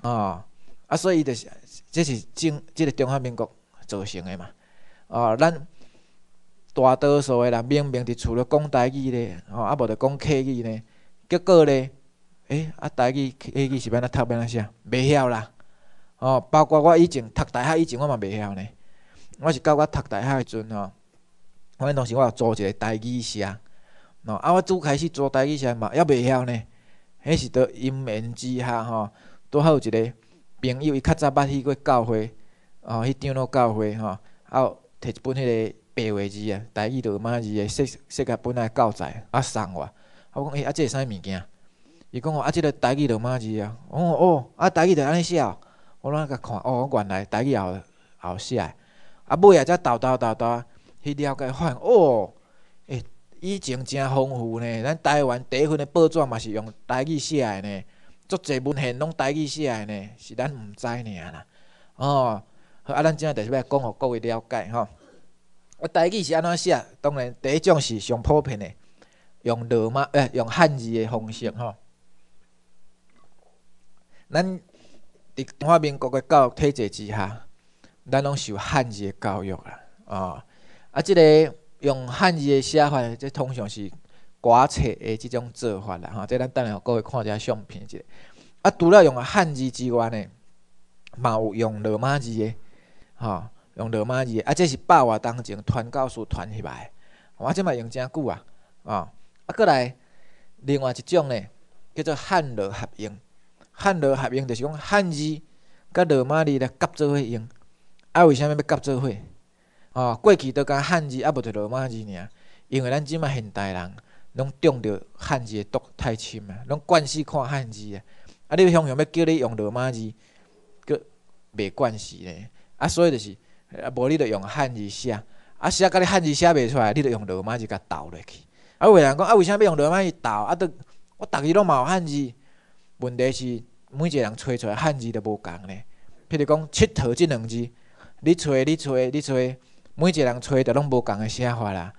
哦，啊，所以伊就是，这是正，这个中华民国造成的嘛！哦，咱。大多数诶人，明明伫厝了讲台语咧，吼，啊无着讲客语咧，结果咧，欸，啊台语、客语是安怎读安怎写，袂晓啦。吼，包括我以前读大学以前，我嘛袂晓呢。我是到我读大学迄阵吼，我迄当时我有做一个台语社，喏，啊我拄开始做台语社嘛，也袂晓呢。迄是伫因缘之下吼，拄好有一个朋友，伊较早捌去过教会，哦，去长老教会吼，啊摕一本迄个。白话字啊，台语着骂字诶，世世界本来教材啊送我。我讲诶，啊，这啥物件？伊讲哦啊，即个台语着骂字啊。哦哦，啊，台语着安尼写哦。我那甲看，哦，原来台语也有写。啊，尾啊则倒倒倒倒去了解发现哦。诶，以前真丰富呢，咱台湾第一份诶报纸嘛是用台语写诶呢。足侪文献拢台语写诶呢，是咱毋知呢啦。哦，啊，咱即日就是要讲互各位了解吼。我台记是安怎写？当然，第一种是上普遍的，用罗马诶，用汉字的方式吼。咱伫华民国的教育体制之下，咱拢受汉字的教育啦，哦，啊，即个用汉字的写法，即通常是国策的即种做法啦，吼，即咱等下各位看一下相片即。啊，除了用汉字之外呢，嘛有用罗马字的吼。用罗马字啊，这是百外当前传教士传起来。我即嘛用真久啊，啊啊！过来，另外一种呢，叫做汉罗合英。汉罗合英就是讲汉字甲罗马字来合做伙用。啊，为啥物要合做伙？啊，过去都讲汉字啊，无着罗马字尔。因为咱即嘛现代人拢中着汉字毒太深啊，拢惯势看汉字啊。啊，你向向要叫你用罗马字，佫袂惯势嘞。啊，所以就是。啊，无你著用汉字写，啊写，甲你汉字写袂出来，你著用罗马字甲斗落去。啊，有人讲啊，为啥要用罗马字斗？啊，都我逐日拢嘛有汉字，问题是每一个人吹出来汉字都无共呢。譬如讲“佚佗”即两字，你吹，你吹，你吹，每一个人吹都拢无共的写法啦。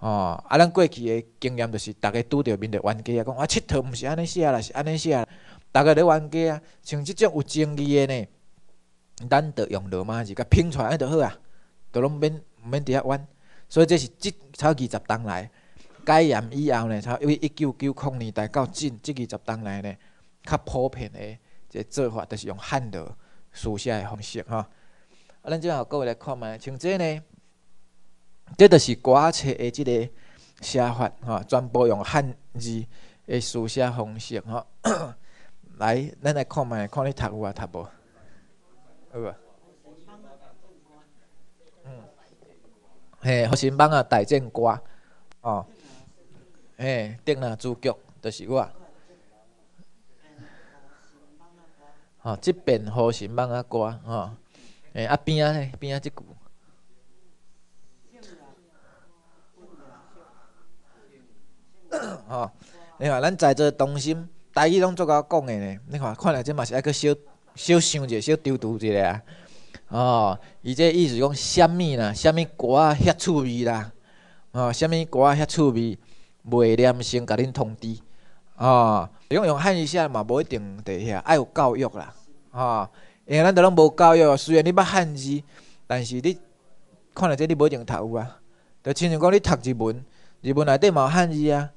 哦，啊，咱过去的经验就是，逐个拄着面就冤家啊，讲啊“佚佗”毋是安尼写啦，是安尼写。逐个咧冤家啊，像即种有争议的呢。咱得用罗马字甲拼出来，安著好啊，都拢免免伫遐弯。所以这是即超二十档来，改严以后呢，超因为一九九零年代到近即二十档来呢，较普遍一即做法都是用汉字书写的方式吼。啊，咱即后各位来看觅，像这呢，这著是歌词的即个写法吼，全部用汉字的书写方式吼。来，咱来看觅，看你读有啊，读无？好吧？嗯，嘿，好心帮啊，大正瓜，哦，嘿，顶啊主角就是我，哦，这边好心帮啊瓜，哦，诶，啊边啊咧，边啊即句，哦，你看咱在座中心，台家拢做甲讲的呢，你看，看来即嘛是爱去小少想者，少丢丢者啊！哦，伊这意思讲，啥物啦？啥物歌遐趣味啦？哦，啥物歌遐趣味，袂良心甲恁通知啊？用用汉字嘛，无一定伫遐，爱有教育啦！哦，因为咱都拢无教育，虽然你捌汉字，但是你看着这你无一定读有啊！就亲像讲你读日文，日文内底嘛有汉字啊！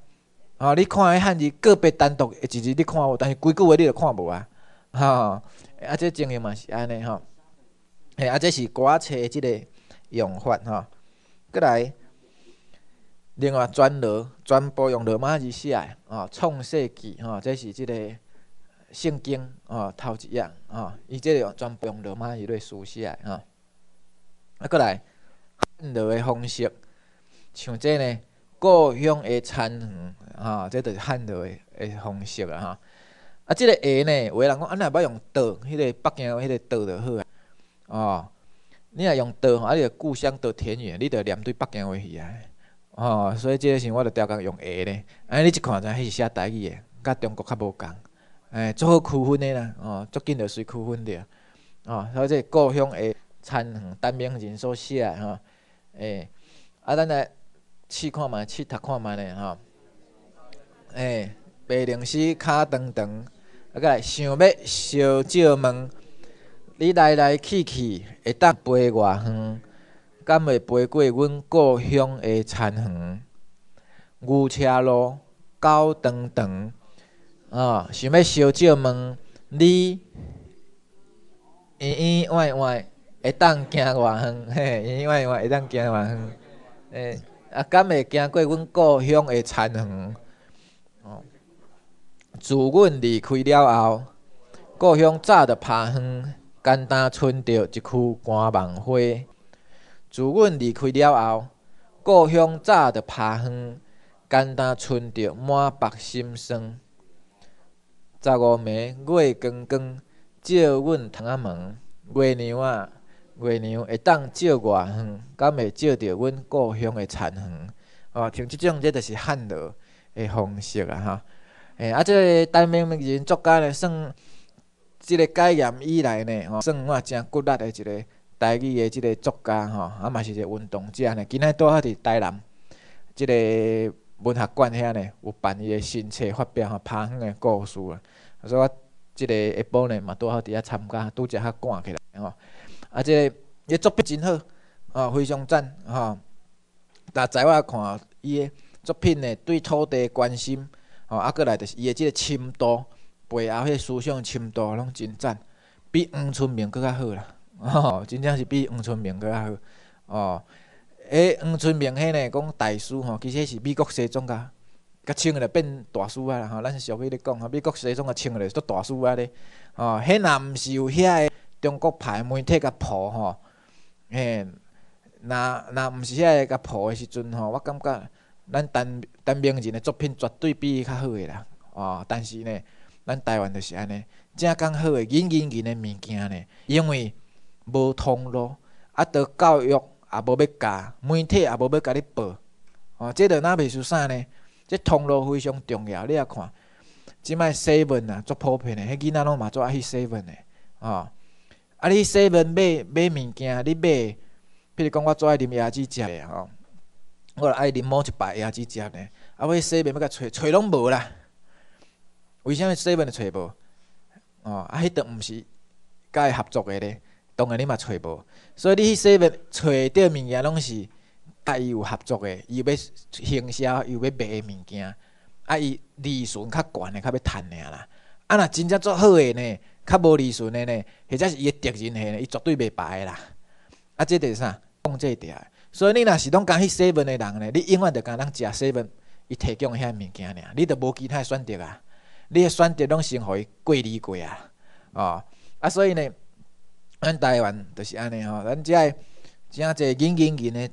哦，你看迄汉字个别单独一字你看有，但是规句话你着看无啊！哈，啊，这经营嘛是安尼吼，哎，啊，这是歌册即个用法吼，过来，另外转螺转播用螺马子写，吼，创设计吼，这是即个圣经哦，头一页吼，伊即个转播用螺马一咧书写吼，啊，过来，汉螺诶方式，像这呢，故乡诶田园吼，这就是汉螺诶方式啊吼。啊，即个“鞋呢，话人讲，安尼要用“道”迄个北京迄个“道”就好啊。哦，你若用“道”吼，你就故乡到田园，你着念对北京话去啊。哦，所以即个是我着调工用“鞋呢。尼你一看，知迄是写台语的，甲中国较无共。哎，最好区分的啦。哦，足紧着先区分着。哦，所以即个故乡“诶”园单名人所写吼，哎，啊，咱来试看嘛，试读看嘛呢吼，哎，白灵寺卡长长，啊！来想要烧酒问你来来去去会当飞偌远？敢会飞过阮故乡的田园？牛车路狗长长啊！想要烧酒问你，远远远远会当行偌远？嘿嘿，远远远远会当行偌远？诶，啊，敢会行过阮故乡的田园？自阮离开了后，故乡早着拍远，简单剩着一区干茫花。自阮离开了后，故乡早着拍远，简单剩着满白心酸。十五暝月光光，照阮窗仔门。月亮啊，月亮会当照外远，敢会照着阮故乡的田园？哦，像即种，这就是汉乐的方式啊！哈。诶，啊，即个单兵面作家呢，算即个改严以来呢，吼，算我诚骨力的一个台语的一个作家吼，啊嘛是一个运动者呢。今仔拄好伫台南即个文学馆遐呢，有办伊的新册发表吼，拍响个故事啊，所以我即个下晡呢嘛拄好伫遐参加，拄则较赶起来吼。啊，即个伊作品真好，哦，非常赞吼。那知我看，伊的作品呢，对土地关心。哦，啊，过来就是伊的即个深度，背后迄思想深度拢真赞，比黄春明搁较好啦，吼，真正是比黄春明搁较好。哦，诶，黄春明迄呢讲大师吼，其实是美国西装，甲穿来变大师啊啦，吼，咱稍微咧讲吼，美国西装甲穿来做大师啊咧，哦，迄若毋是有遐个中国派媒体甲抱吼，诶，若若毋是遐个甲抱的时阵吼，我感觉。咱陈陈明仁的作品绝对比伊较好诶啦，哦，但是呢，咱台湾就是安尼，正讲好诶，软软软的物件呢，因为无通路，啊，着教育也无要教，媒体也无要甲你报，哦，即著哪袂输啥呢？即通路非常重要，你也看，即摆西门啊，足普遍诶，迄囡仔拢嘛做爱去西门诶，哦，啊你西门买买物件，你买，譬如讲我做爱啉椰子汁诶，吼。我爱啉某一摆椰子汁呢，啊！我去洗面要甲揣揣拢无啦？为啥物洗面揣无？哦，啊，迄段毋是甲伊合作个咧，当然你嘛揣无。所以你去洗面找着物件，拢是甲伊有合作个，伊要行销，伊要卖物件，啊，伊利润较悬个，较要趁尔啦。啊，若真正做好个呢，较无利润个呢，或者是伊个敌人个呢，伊绝对袂排啦。啊，这就是啥讲即制掉。所以你若是拢讲去写文的人咧，你永远着讲咱食写文，伊提供遐物件俩，你着无其他选择啊。你的选择拢先互伊过滤过啊，哦，啊所以呢，咱台湾着是安尼吼，咱遮遮侪近近近的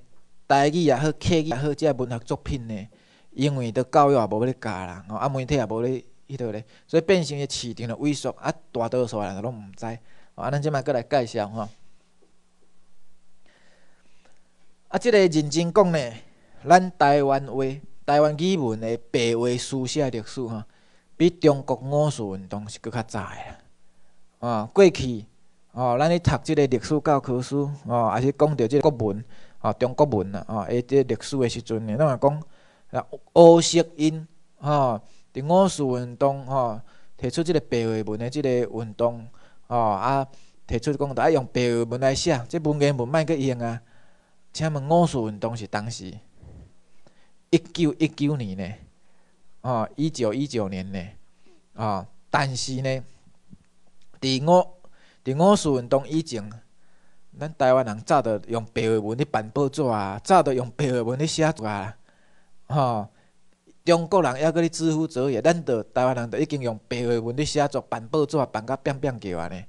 台语也好，语也好，遮文学作品呢，因为着教育也无咧教啦，哦啊媒体也无咧，迄度咧，所以变成个市场的萎缩，啊大多数人拢毋知，啊咱即摆过来介绍吼。啊，即个认真讲呢，咱台湾话、台湾语文的白话书写历史吼，比中国五四运动是搁较早诶。啊，过去哦，咱咧读即个历史教科书哦，也是讲到即个国文哦，中国文啦哦，即个历史诶时阵呢，咱会讲五四因吼，伫五四运动吼，提出即个白话文诶即个运动哦啊，提出讲爱用白话文来写，即文言文莫去用啊。请问，五四运动是当时一九一九年呢？哦，一九一九年呢？哦，但是呢，在五在五四运动以前，咱台湾人早著用白话文咧办报纸啊，早著用白话文咧写作啊。吼，中国人还阁伫知夫者也，咱着台湾人就已经用白话文咧写作、办报纸，办甲变变叫安尼。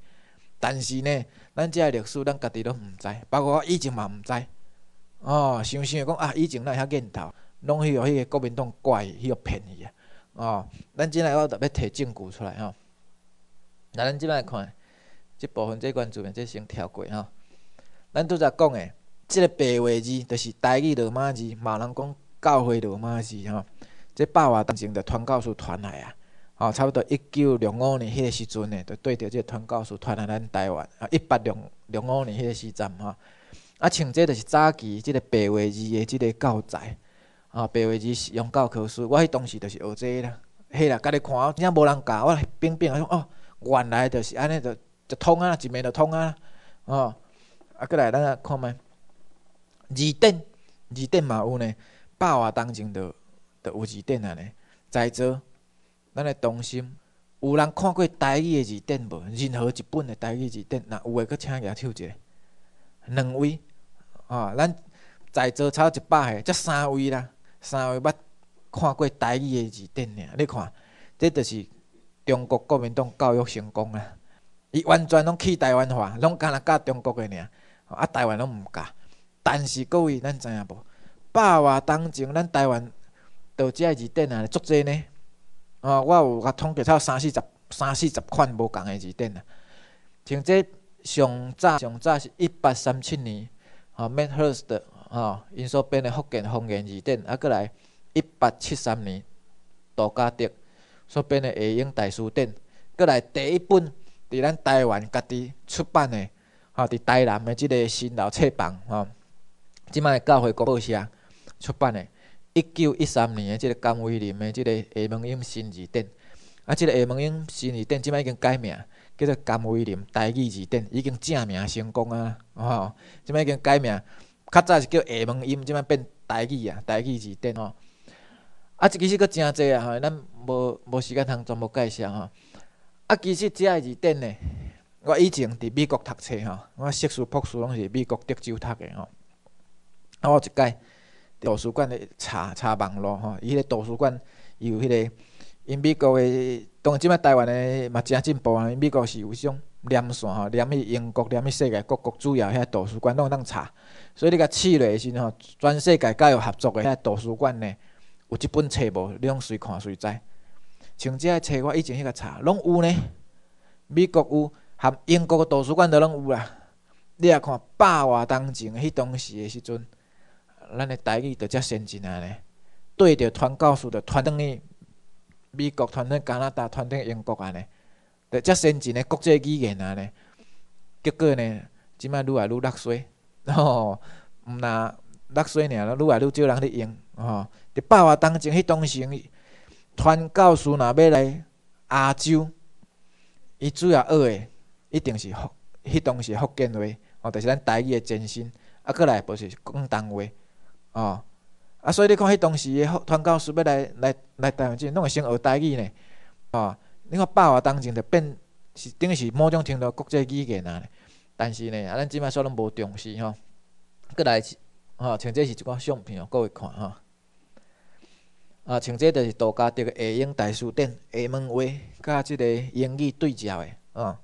但是呢，咱遮历史，咱家己拢毋知，包括我以前嘛毋知。哦，想想讲啊，以前那遐念头，拢迄个迄个国民党怪，个骗伊啊。哦，咱即来我特别摕证据出来吼。那咱即来看，这部分即关注们，这先跳过吼。咱拄则讲诶，即个白话字，就是台语罗马字，骂人讲教会罗马字吼。即百外当前着传教士传来啊，哦，差不多一九六五年迄个时阵诶，着对着即个传教士传来咱台湾啊，一八六六五年迄个时阵吼。啊，像这著就是早期即个白话字的即个教材，啊，白话字是用教科书，我迄当时就是学这个啦，嘿啦，家己看，真正无人教，我变变啊，哦，原来就是安尼，就就通啊，一面就通啊，哦，啊，过来咱啊看麦，字典，字典嘛有呢，百话当中就就有字典啊呢，在座，咱的同心。有人看过台语的字典无？任何一本的台语字典，若有诶，搁请举手一下，两位。吼，咱在座超一百个，才三位啦。三位捌看过台语的字典啦？你看，这就是中国国民党教育成功啊！伊完全拢去台湾化，拢干若教中国个尔。啊，台湾拢毋教。但是各位，咱知影无？百外当中，咱台湾多只字典啊，足济呢。啊，我有甲统计有三四十、三四十款无共个字典啊。像这上早、上早是一八三七年。啊，u r s 的啊，因所编的福建方言字典，啊，过来一八七三年，杜家德所编的《厦门大书典》，过来第一本，伫咱台湾家己出版的，啊，伫台南的即个新楼册房，吼，即卖教会广宝社出版的，一九一三年的即个甘维林的即个《厦门音新字典》，啊，即个《厦门音新字典》即卖已经改名。叫做甘伟林台语字典已经正名成功啊！哦，即摆已经改名，较早是叫厦门音，即摆变台语啊，台语字典哦。啊，其实阁诚济啊，吼，咱无无时间通全部介绍哦。啊，其实遮个字典呢，我以前伫美国读册吼，我硕士、博士拢是美国德州读的哦。啊，我一届图书馆咧查查网络吼，伊个图书馆伊有迄个。因美国诶，当即摆台湾诶嘛正进步啊！因美国是有种连线吼，连去英国，连去世界各国主要遐图书馆拢有通查，所以你甲试落去时吼，全世界教育合作诶遐图书馆呢，有一本册无，你讲随看随知？像即个册我以前迄个查，拢有呢。美国有，含英国的图书馆都拢有啦。你啊看，百外当前迄当时诶时阵，咱诶台语着遮先进啊咧，对着传教士着传转去。美国传统、加拿大，传统、英国安尼，着遮先进的国际语言安尼，结果呢，即摆愈来愈落衰，吼，毋呐，落衰尔，愈来愈少人咧用，吼，伫百外当中，迄东西传教士若要来亚洲，伊主要学诶，一定是福，迄当是福建话，吼，着是咱台语诶前身，啊，过来无是广东话，哦。啊，所以你看，迄当时诶，传教士要来来来台湾，即拢会先学台语呢，吼。你看，百话当中着变，是等于，是某种程度国际语言啊。但是呢，啊，咱即摆煞拢无重视吼。过来，吼，像这是一块相片哦，各位看吼，啊，像这着是道家德个下英大师典，厦门话甲即个英语对照诶，啊。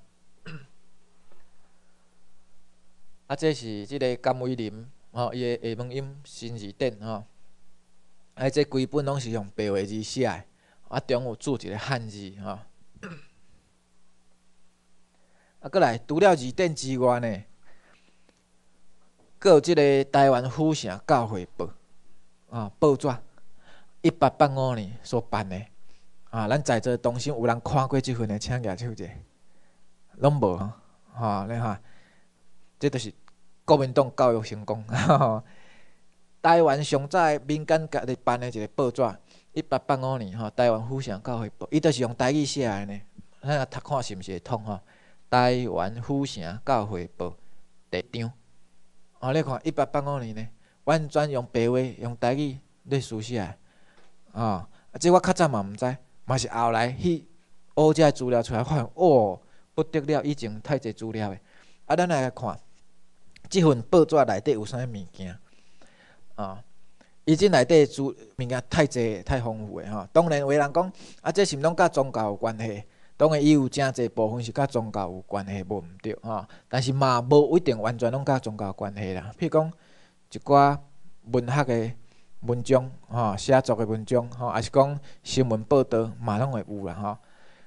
啊，这是即个甘伟林，吼，伊个厦门音新字典，吼。哎，这规本拢是用白话字写，啊，中有注一个汉字吼。啊，过来除了字典之外呢，搁有即个台湾府城教会报啊，报纸一八八五年所办的啊，咱在座同心有人看过即份的，请举手者，拢无啊，哈，你看，这都是国民党教育成功，哈台湾上早民间家己办诶一个报纸，一八八五年吼，台湾府城教会报，伊都是用台语写诶呢。咱也读看是毋是会通吼？台湾府城教会报第张，哦，你看一八八五年呢，完全用白话，用台语咧书写诶，啊，即我较早嘛毋知，嘛是后来去学遮资料出来，发现哦不得了，以前太侪资料诶。啊，咱来看即份报纸内底有啥物物件？啊，伊即内底主物件太侪、太丰富诶，哈！当然有人讲，啊，这是毋拢甲宗教有关系。当然，伊有正侪部分是甲宗教有关系，无毋对，啊。但是嘛，无一定完全拢甲宗教有关系啦。譬如讲，一寡文学诶文章，吼，写作诶文章，吼，抑是讲新闻报道，嘛拢会有啦，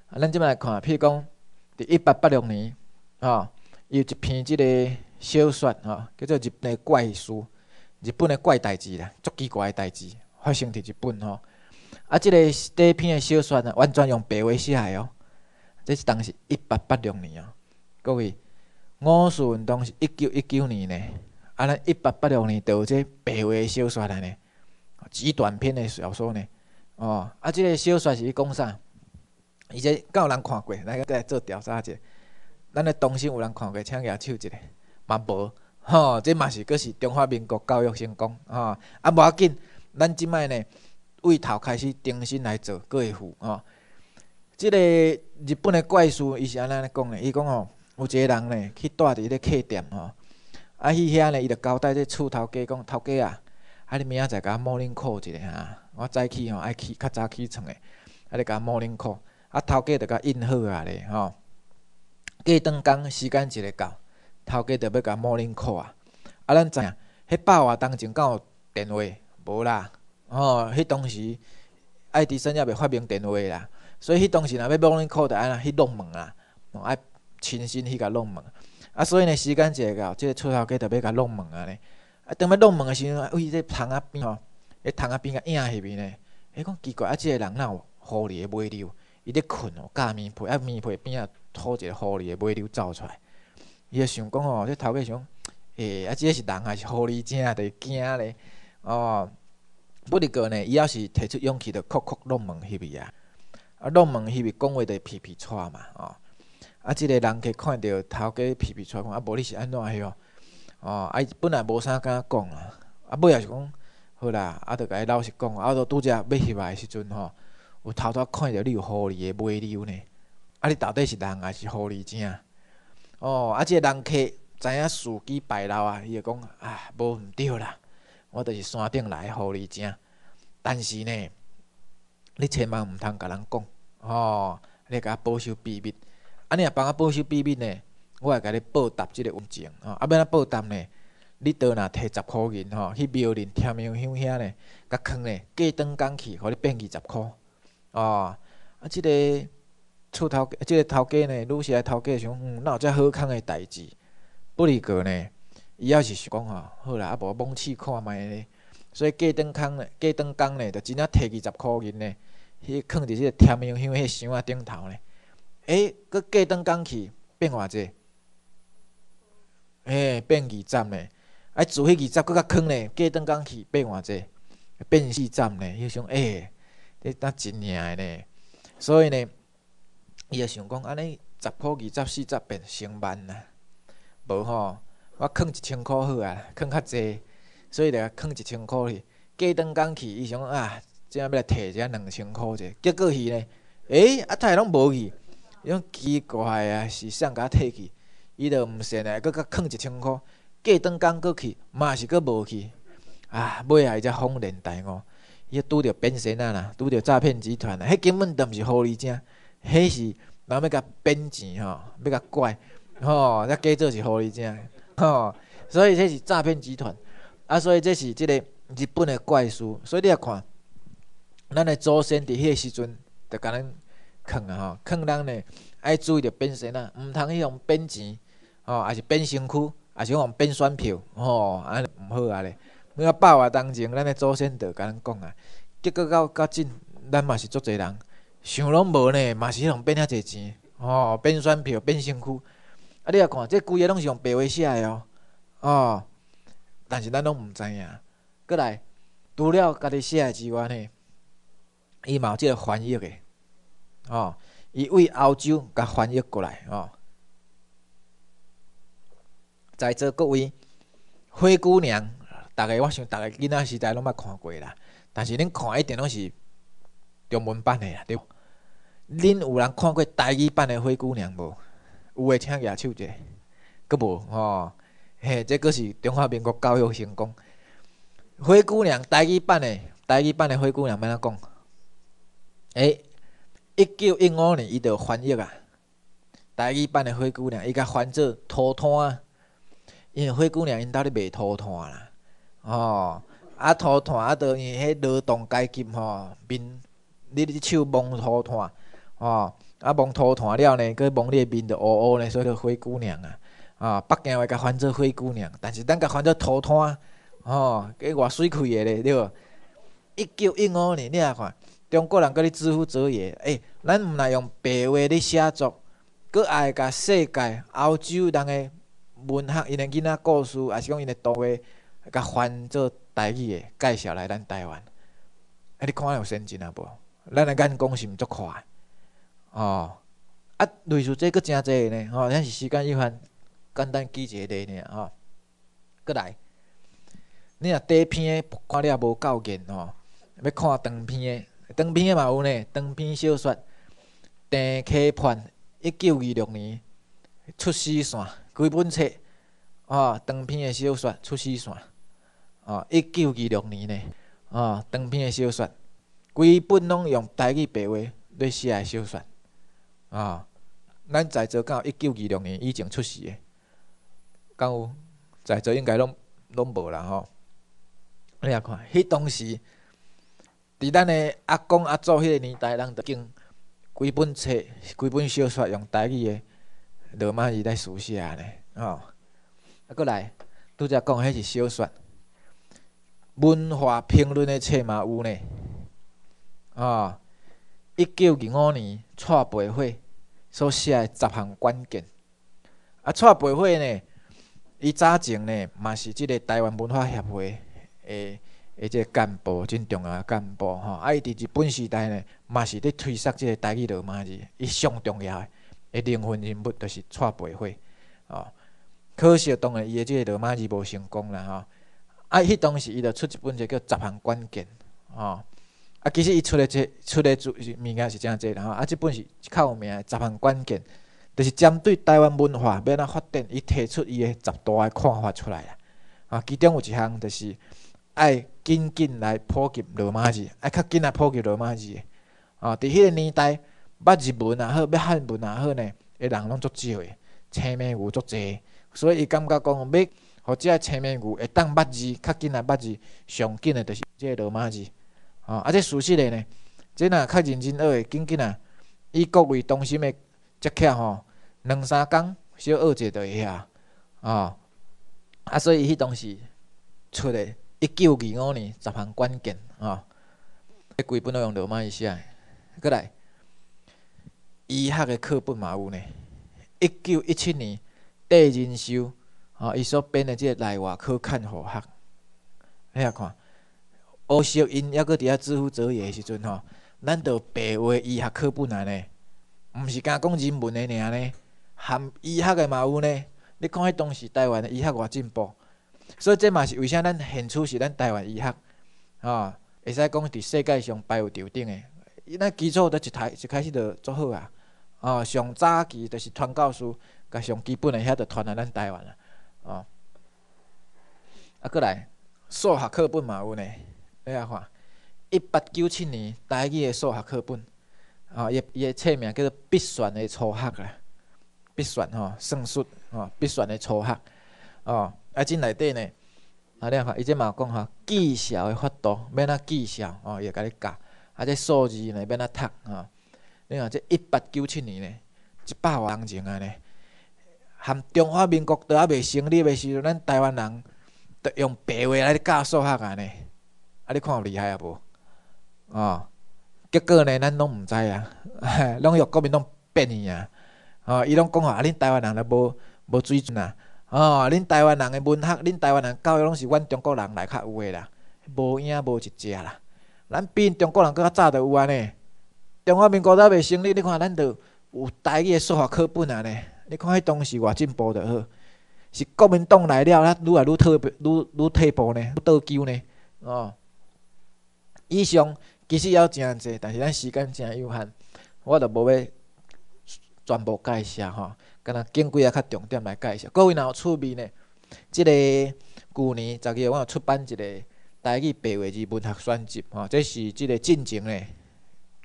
啊，咱即摆来看，譬如讲，伫一八八六年，啊，有一篇即个小说，啊，叫做《日本怪书》。日本的怪代志啦，足奇怪的代志，发生伫日本吼。啊，即个短篇的小说啊，完全用白话写哦。这是当时一八八六年哦，各位，五四运动是一九一九年呢，啊，咱一八八六年就有这白话小说嘞呢，极短篇的小说呢。哦，啊，即个小说是讲啥？以前够人看过，来个在做调查者，咱的东西有人看过，请举手一下，嘛无。吼，这嘛是，阁是中华民国教育成功，吼，啊无要紧，咱即摆呢，为头开始重新来做，阁会赴吼，即个日本的怪事，伊是安尼咧讲的，伊讲吼，有一个人呢，去住伫迄个客店，吼，啊，去遐呢，伊就交代这厝头家讲，头家啊，啊，你明仔载甲我磨磷酷一下，哈，我早起吼爱起较早起床的，啊，你甲我磨磷酷，啊，头家着甲印好啊咧，吼，过当工时间一来到。头家就欲甲摸恁裤啊！啊，咱知影，迄包啊，当前敢有电话？无啦，吼！迄当时，爱迪生也袂发明电话啦，所以迄当时若欲摸恁裤，着安尼去弄门吼爱亲身去甲弄门。啊，所以呢，时间一到，即个厝头家就欲甲弄门啊咧。啊，当欲弄门的时候，伊这窗仔边吼，迄窗仔边个影迄面呢？迄讲奇怪，啊，即个人哪有狐狸的尾流？伊咧困哦，盖棉被，啊，棉被边啊拖一个狐狸的尾流走出来。伊就想讲哦，这头家想，诶，啊，个是人还是狐狸精？着惊咧，哦。不过呢，伊也是提出勇气，着哭哭弄门迄伊啊。啊，弄门翕伊讲话，着皮皮喘嘛，哦。啊，即个人去看着头家皮皮喘，啊，无你是安怎喎？哦，啊，本来无啥敢讲啦。啊，尾也是讲，好啦，啊，着甲伊老实讲。啊，都拄则要翕来时阵吼，有偷偷看着你有狐狸的尾流呢。啊，你到底是人还是狐狸精？哦，啊，即个人客知影司机败老啊，伊就讲，啊，无毋对啦，我就是山顶来福利正。但是呢，你千万毋通甲人讲，吼，你甲保守秘密。啊，你若帮我保守秘密呢，我会甲你报答即个恩情。哦，啊，要安怎报答呢？你倒若摕十箍银吼，去庙里添香香呢，甲囥呢，过冬工去，互你变二十箍哦，啊，即个。厝头，即个头家呢，女出来头家想，哪有遮好康诶代志？不离过呢，伊也是是讲吼，好啦，啊无罔试看卖咧。所以过当康呢，过当岗呢，就真正摕二十箍银呢，去藏伫即个天香香迄箱仔顶头呢。诶，过过当岗去，变偌济。哎，变二站咧，啊，自迄二站佫较坑呢，过当岗去，变偌济，变四站的。伊想，迄呾真硬诶呢。所以呢。伊也想讲，安尼十箍二十、四十，变成万啦。无吼，我囥一千箍好啊，囥较济，所以咧囥一千箍去。过当江去，伊想啊，即下要来摕一两千箍者。结果去咧，诶啊，太拢无去。伊讲奇怪啊，是谁人甲摕去？伊就毋信啊，佫再囥一千箍，过当江 n 去，嘛是佫无去。啊，尾伊只恍然大悟，伊拄着变钱啊啦，拄着诈骗集团啦，迄根本就毋是好狸精。迄是，人欲要甲变钱吼，要甲怪，吼，才假做是好哩，真，吼，所以这是诈骗集团，啊，所以这是即个日本的怪事，所以你若看，咱的祖先伫迄时阵，就甲咱囥啊吼，囥人呢，爱注意着变身啊，毋通去用变钱，吼，也是变身躯，也是用变选票，吼，安尼毋好啊咧，你看百外当前，咱的祖先就甲咱讲啊，结果到到今，咱嘛是足侪人。想拢无呢，嘛是用变遐侪钱，吼，变选票，变身躯。啊，你啊看，即古个拢是用白话写诶哦，哦，但是咱拢毋知影。过来，除了家己写诶之外呢，伊嘛有即个翻译诶，哦，伊为欧洲甲翻译过来哦。在座各位，灰姑娘，逐个我想，逐个囡仔时代拢捌看过啦，但是恁看一定拢是。中文版的啦，对恁有人看过台语版的灰姑娘无？有诶，请举手者。阁搁无吼？嘿，这搁是中华民国教育成功。灰姑娘台语版的，台语版的灰姑娘要安怎讲？诶，一九一五年伊就翻译啊。台语版的灰姑娘伊甲翻做拖拖啊，因为灰姑娘因兜咧卖拖拖啦。哦，啊拖拖啊，等于迄劳动阶级吼，民。你伫手蒙土炭，吼，啊蒙土炭了呢，佮蒙个面就乌乌呢，所以叫灰姑娘啊，啊，北京话叫翻做灰姑娘，但是咱叫翻做土炭，吼，计偌水气个咧，对无？一九一五年，你啊看，中国人佮你自富自业，诶，咱毋来用白话咧写作，佮爱甲世界、欧洲人个文学，因个囝仔故事，也是讲因个图画，佮翻做台语个介绍来咱台湾，啊，你看有先进啊无？咱诶眼光是毋足快，吼啊！类似这阁真济呢，吼，咱是时间有限，简单记一个尔，吼。阁来，你若短片的看了无够瘾吼，要看长片诶，长片的嘛有呢，长篇小说，郑克泮一九二六年，《出师线，几本册，哦，长篇诶小说，《出师传》，哦，一九二六年呢，哦，长篇诶小说。规本拢用台语白话在写小说，啊，咱在座到一九二六年已经出世诶，敢有在座应该拢拢无啦吼？你也看，迄当时伫咱诶阿公阿祖迄个年代，人着经规本册、规本小说用台语诶落嘛是在书写咧吼？啊，过来拄则讲迄是小说，文化评论诶册嘛有呢。啊！一九二五年，蔡培慧所写《十项关键》啊，蔡培慧呢，伊早前呢，嘛是即个台湾文化协会诶，诶，个干部真重要干部吼，啊，伊伫日本时代呢，嘛是伫推翻即个台语罗马字，伊上重要诶，诶，灵魂人物就是蔡培慧吼，可惜，当然，伊诶，即个罗马字无成功啦，吼。啊，迄当时伊就出一本册叫《十项关键》吼。啊，其实伊出诶一出诶，就物件是真侪，然后啊，即本是较有名诶《十项关键》，着是针对台湾文化要怎发展，伊提出伊诶十大诶看法出来啊。啊，其中有一项就是爱紧紧来普及罗马字，爱较紧来普及罗马字。啊，伫迄个年代，捌日文也好，要汉文也好呢，诶人拢足少诶，青面牛足侪，所以伊感觉讲要互者青面牛会当捌字，较紧来捌字，上紧诶就是即罗马字。啊！啊，这事实的呢，这若较认真学的囡仔，啊，以各位中心的节课吼，两三工小学者就会晓，啊！啊，所以迄当时出的，一九二五年十项关键啊，这几本都用得蛮一写，过来，医学的课本嘛有呢，一九一七年戴仁修啊，伊所编的这内外科看护学，你也看。学色因抑搁伫遐自负责任的时阵吼，咱着白话医学课本安尼，毋是敢讲人文的尔呢，含医学的嘛有呢。你看，迄当时台湾的医学偌进步，所以这嘛是为啥咱现出是咱台湾医学，吼会使讲伫世界上排有头顶的。伊那基础都一台一开始着做好啊，哦，上早期着是传教书，甲上基本的遐着传来咱台湾啊，哦。啊，过来数学课本嘛有呢。你看，一八九七年台语的数学课本，啊，伊伊的册名叫做《必选的初学》啦，《必选》吼，算术，啊，《必选》的初学，啊，啊，进内底呢，啊，你看，伊即嘛讲吼，技巧的法度要哪技巧，哦，伊会甲你教，啊，即数字呢要哪读，吼，你看，即一八九七年呢，一百万人前啊呢，含中华民国都还未成立的时，咱台湾人，要用白话来教数学安尼。啊！你看有厉害啊无？哦，结果呢，咱拢毋知啊，拢予国民党骗去啊！哦，伊拢讲话啊，恁台湾人着无无水准啊！哦，恁台湾人的文学、恁台湾人教育拢是阮中国人来较有诶啦，无影无一只啦。咱比中国人搁较早就有安尼。中华民国才袂成立，你看咱着有台诶数学课本啊呢。你看迄当时偌进步着好，是国民党来了，咱愈来愈退、愈愈退步呢，愈倒救呢，哦。以上其实还真济，但是咱时间真有限，我就无要全部介绍吼，干若拣几下较重点来介绍。各位若有趣味呢？即个旧年十月我有出版一个《台语白话字文学选集》吼，这是即个晋江的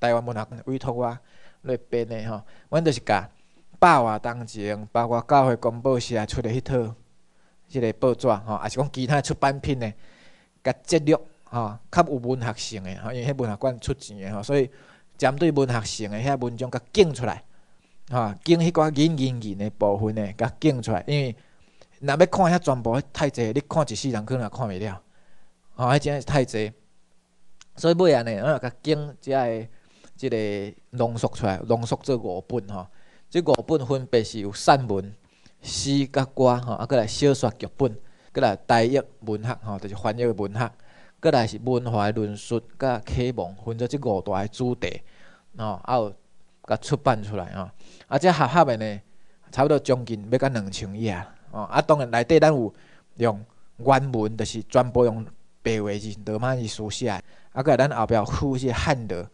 台湾文学委托我来编的吼，阮都是甲百话当前，包括教会公报社出的迄套，即个报纸吼，还是讲其他出版品呢？甲接料。吼较有文学性吼，因为迄文学馆出钱的吼，所以针对文学性个遐文章，较精出来。吼，精迄寡引引引的部分的较精出来。因为若要看遐全部太济，你看一世人可能也看袂了。吼，迄真个是太济，所以尾仔呢，啊，较精遮个即个浓缩出来，浓缩做五本吼。即五本分别是有散文、诗甲歌，吼，啊，过来小说剧本，过来台译文学，吼，就是翻译文学。过来是文怀论述、甲启蒙，分做即五大个主题，哦，啊有甲出版出来吼。啊这合合个呢，差不多将近要甲两千页，哦，啊当然内底咱有用原文，就是全部用白话字，罗马字书写，啊来咱后有附些汉德，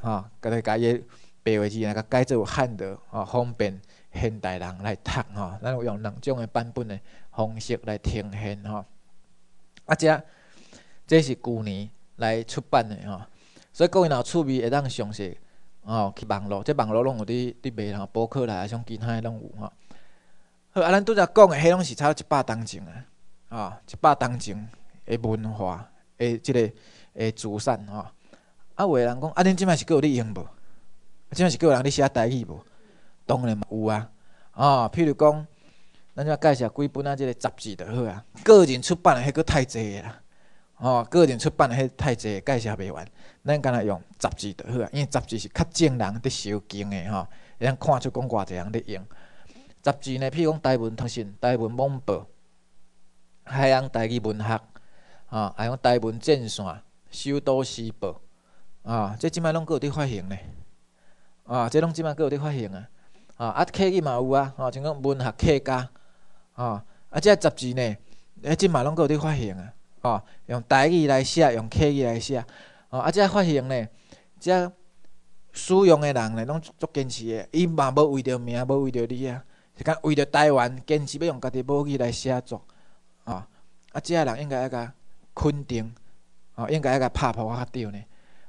哈，个来介个白话字来甲改做汉德，哦，方便现代人来读吼。咱有用两种个版本个方式来呈现吼。啊这。这是旧年来出版的吼，所以各位若有趣味会当详细哦。去网络，即网络拢有伫伫卖吼，博客来啊，像其他拢有吼。好啊，咱拄则讲的迄拢是差一百当前的吼，一百当前的文化的即个的资产吼。啊，有的人讲啊，恁即摆是够有伫用无？即摆是够有人伫写代志无？当然嘛有啊。哦，譬如讲咱只介绍几本啊，即个杂志就好啊。个人出版的迄够太济个啦。哦，个人出版遐太济，介绍袂完。咱干若用杂志就好，啊，因为杂志是较正人伫收经的吼，会通看出讲偌济人伫用。杂志呢，譬如讲《台湾通信》《台湾网报》《海洋台语文学》吼，还有《台湾战线》《首都时报》啊，即即摆拢佫有伫发行呢。啊，即拢即摆佫有伫发行啊。啊，啊客机嘛有啊，吼，像讲文学客家吼，啊即个杂志呢，迄即摆拢佫有伫发行啊。哦，用台语来写，用客语来写。哦，啊，遮发型呢，遮使用诶人呢，拢足坚持的，伊嘛无为着名，无为着你啊，是讲为着台湾，坚持要用家己母语来写作。哦，啊，遮个人应该要甲肯定。哦，应该要甲拍破较掉呢。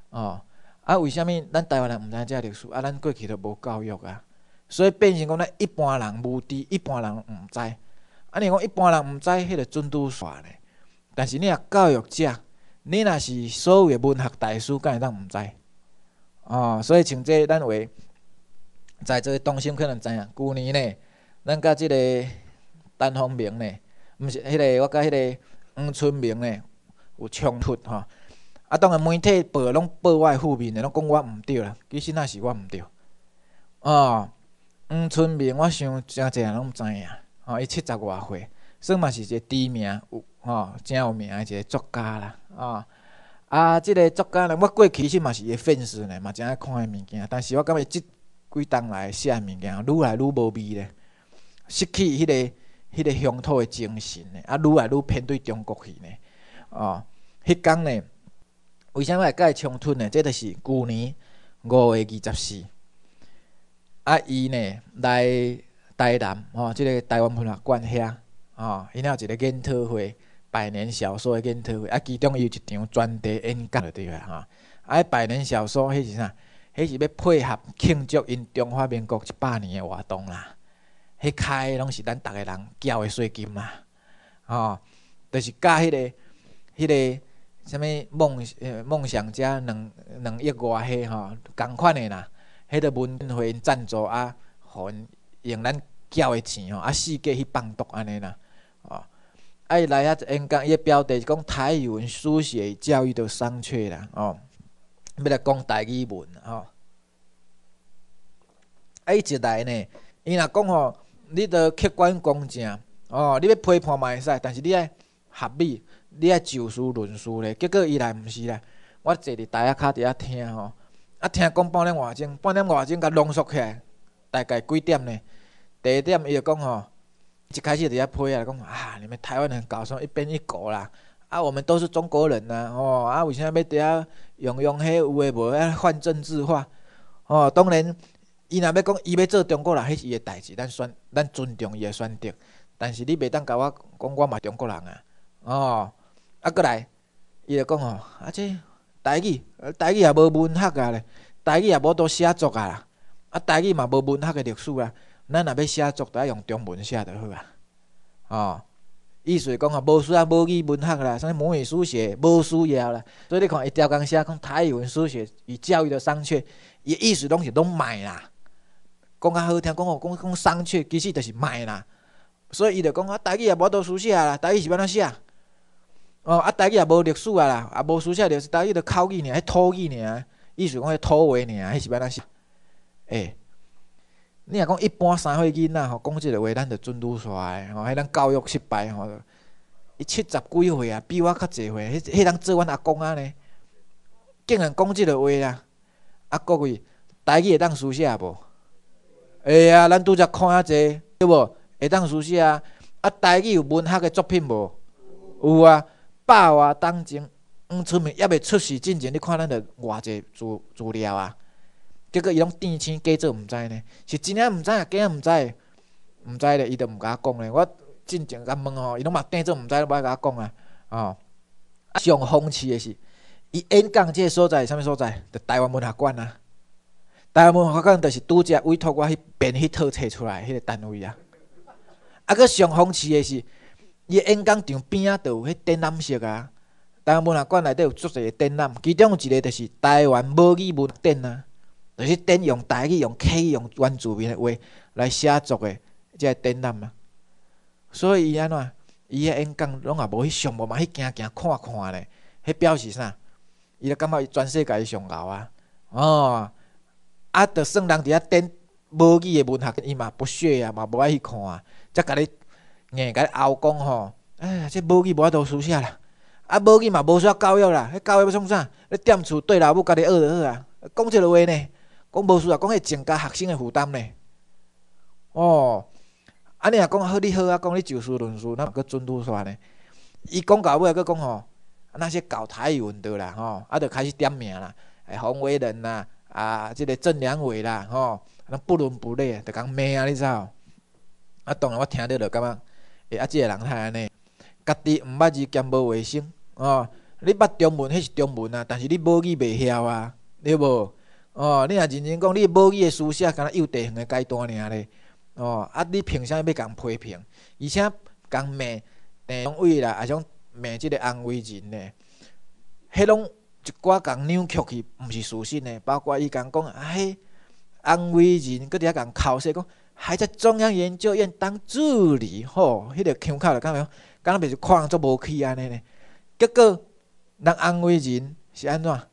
哦，啊，为虾物咱台湾人毋知遮历史？啊，咱过去都无教育啊，所以变成讲咱一般人无知，一般人毋知。啊，你讲一般人毋知迄个准拄煞呢？但是你若教育者，你若是所谓的文学大师，敢会当毋知？哦，所以像即单位，在做中心可能知影。旧年呢，咱甲即个单方明呢，毋是迄个我甲迄个黄春明呢有冲突吼。啊，当然媒体报拢报我负面的，拢讲我毋对啦。其实那是我毋对。哦，黄春明，我想真济人拢毋知影。哦，伊七十外岁，算嘛是一个知名有。哦，真有名的一个作家啦，哦，啊，即个作家呢，我过去其实嘛是个粉丝呢，嘛真爱看伊物件，但是我感觉即几当来写物件愈来愈无味咧，失去迄个迄个乡土的精神咧，啊，愈来愈偏对中国去咧，哦，迄天呢，为啥物会伊冲突呢？即著是旧年五月二十四，啊，伊呢来台南哦，即个台湾文化馆遐，哦，伊有一个研讨会。百年小说诶，唱会，啊，其中伊有一场专题演讲，对个哈。啊，百年小说迄是啥？迄是要配合庆祝因中华民国一百年诶活动啦。迄开拢是咱逐个人交诶税金嘛，吼，就是教迄个、迄个啥物梦梦想家两两亿外岁吼，共款诶啦。迄个文化因赞助啊，互用咱交诶钱吼，啊，四界去放毒安尼啦。爱来遐就演讲，伊个标题是讲台语文书写教育的商榷啦，哦，要来讲台语文，吼。啊，伊一来呢，伊若讲吼，你着客观公正，哦，你要批判嘛会使，但是你爱合理，你爱就事论事咧。结果伊来毋是啦，我坐伫台下骹伫遐听吼，啊，听讲半点外钟，半点外钟甲浓缩起来，大概几点呢？第一点伊就讲吼。一开始在遐批啊，讲啊，你们台湾人搞么一边一国啦，啊，我们都是中国人呐，哦，啊，为啥要伫遐用用迄有诶无诶换政治化？哦，当然，伊若要讲，伊要做中国人，迄是伊诶代志，咱选，咱尊重伊诶选择。但是你袂当甲我讲，我嘛中国人啊，哦，啊，过来，伊就讲哦，啊，这台语，台语也无文学啊咧，台语也无多写作啊，啊，台语嘛无文学诶历史啊。咱若要写作，就爱用中文写就好啊！哦，意思讲啊，无要无语文学啦，啥物文语书写，无需要啦。所以你看，伊雕工写讲台语文书写与教育的商榷，伊意思拢是拢卖啦。讲较好听，讲哦，讲讲商榷，其实就是卖啦。所以伊就讲啊，台语也无多书写啦，台语是要怎写？哦，啊，台语也无历史啦，也无书写就是台语就口语呢，迄土语呢，意思讲迄土话呢，迄是要怎写？哎。你若讲一般三岁囡仔吼，讲即个话，咱就准拄出来吼。迄咱教育失败吼，伊七十几岁啊，比我较济岁。迄迄人做阮阿公啊呢，竟然讲即个话啦！啊各位，台语会当书写无？会啊，咱拄则看啊济，对无？会当书写啊！啊，台语有文学嘅作品无？有啊，百话当中，嗯，村民也袂出世之前，你看咱着偌济资资料啊？结果伊拢装作假做毋知呢，是真正毋知啊，假诶毋知，毋知咧，伊就毋甲我讲咧。我进前甲问吼，伊拢嘛装做毋知，袂甲我讲啊。哦，上讽刺诶是，伊演讲即个所在，啥物所在？就台湾文学馆啊。台湾文学馆就是拄则委托我去编、迄套册出来，迄个单位啊。啊，佮上讽刺诶是，伊演讲场边啊，就有迄展览室啊。台湾文学馆内底有足侪个展览，其中有一个就是台湾无语文展啊。就是电用台语、用客用原住民的话来写作的个展览嘛，所以伊安怎，伊遐演讲拢也无去上无嘛，去行行看看咧，迄表示啥？伊就感觉伊全世界上牛啊！哦，啊，就算人伫遐顶无语的文学，伊嘛不屑啊，嘛无爱去看啊，才甲你硬甲你拗讲吼，哎，这无语无法度书写啦，啊，无语嘛无需要教育啦，迄教育要创啥？你踮厝对老母甲你学着好啊，讲即这话呢？讲无事啊，讲迄增加学生的负担呢？哦，安尼啊，讲好你好啊，讲你就事论事，哪可尊拄煞呢？伊讲到尾啊，佫讲吼，那些搞台语的啦，吼，啊，就开始点名啦，诶、黄伟仁啦，啊，这个郑良伟啦，吼，那不伦不类，就讲名啊，你知？啊，当然我听着就感觉，哎，啊，这个人太安尼，家己毋捌字兼无卫生，哦，你捌中文，迄是中文啊，但是你母语袂晓啊，对无？哦，你若认真讲，你无语的书写，敢若幼地园的阶段尔咧。哦，啊，你凭啥要共批评，而且共骂骂伟啦，啊种骂即个安慰人咧，迄拢一寡共扭曲去，毋是属性的。包括伊共讲啊，迄安慰人搁伫遐共哭说，讲还在中央研究院当助理吼，迄个腔口了，敢有？敢袂是看做无屁安尼咧。结果人安慰人是安怎？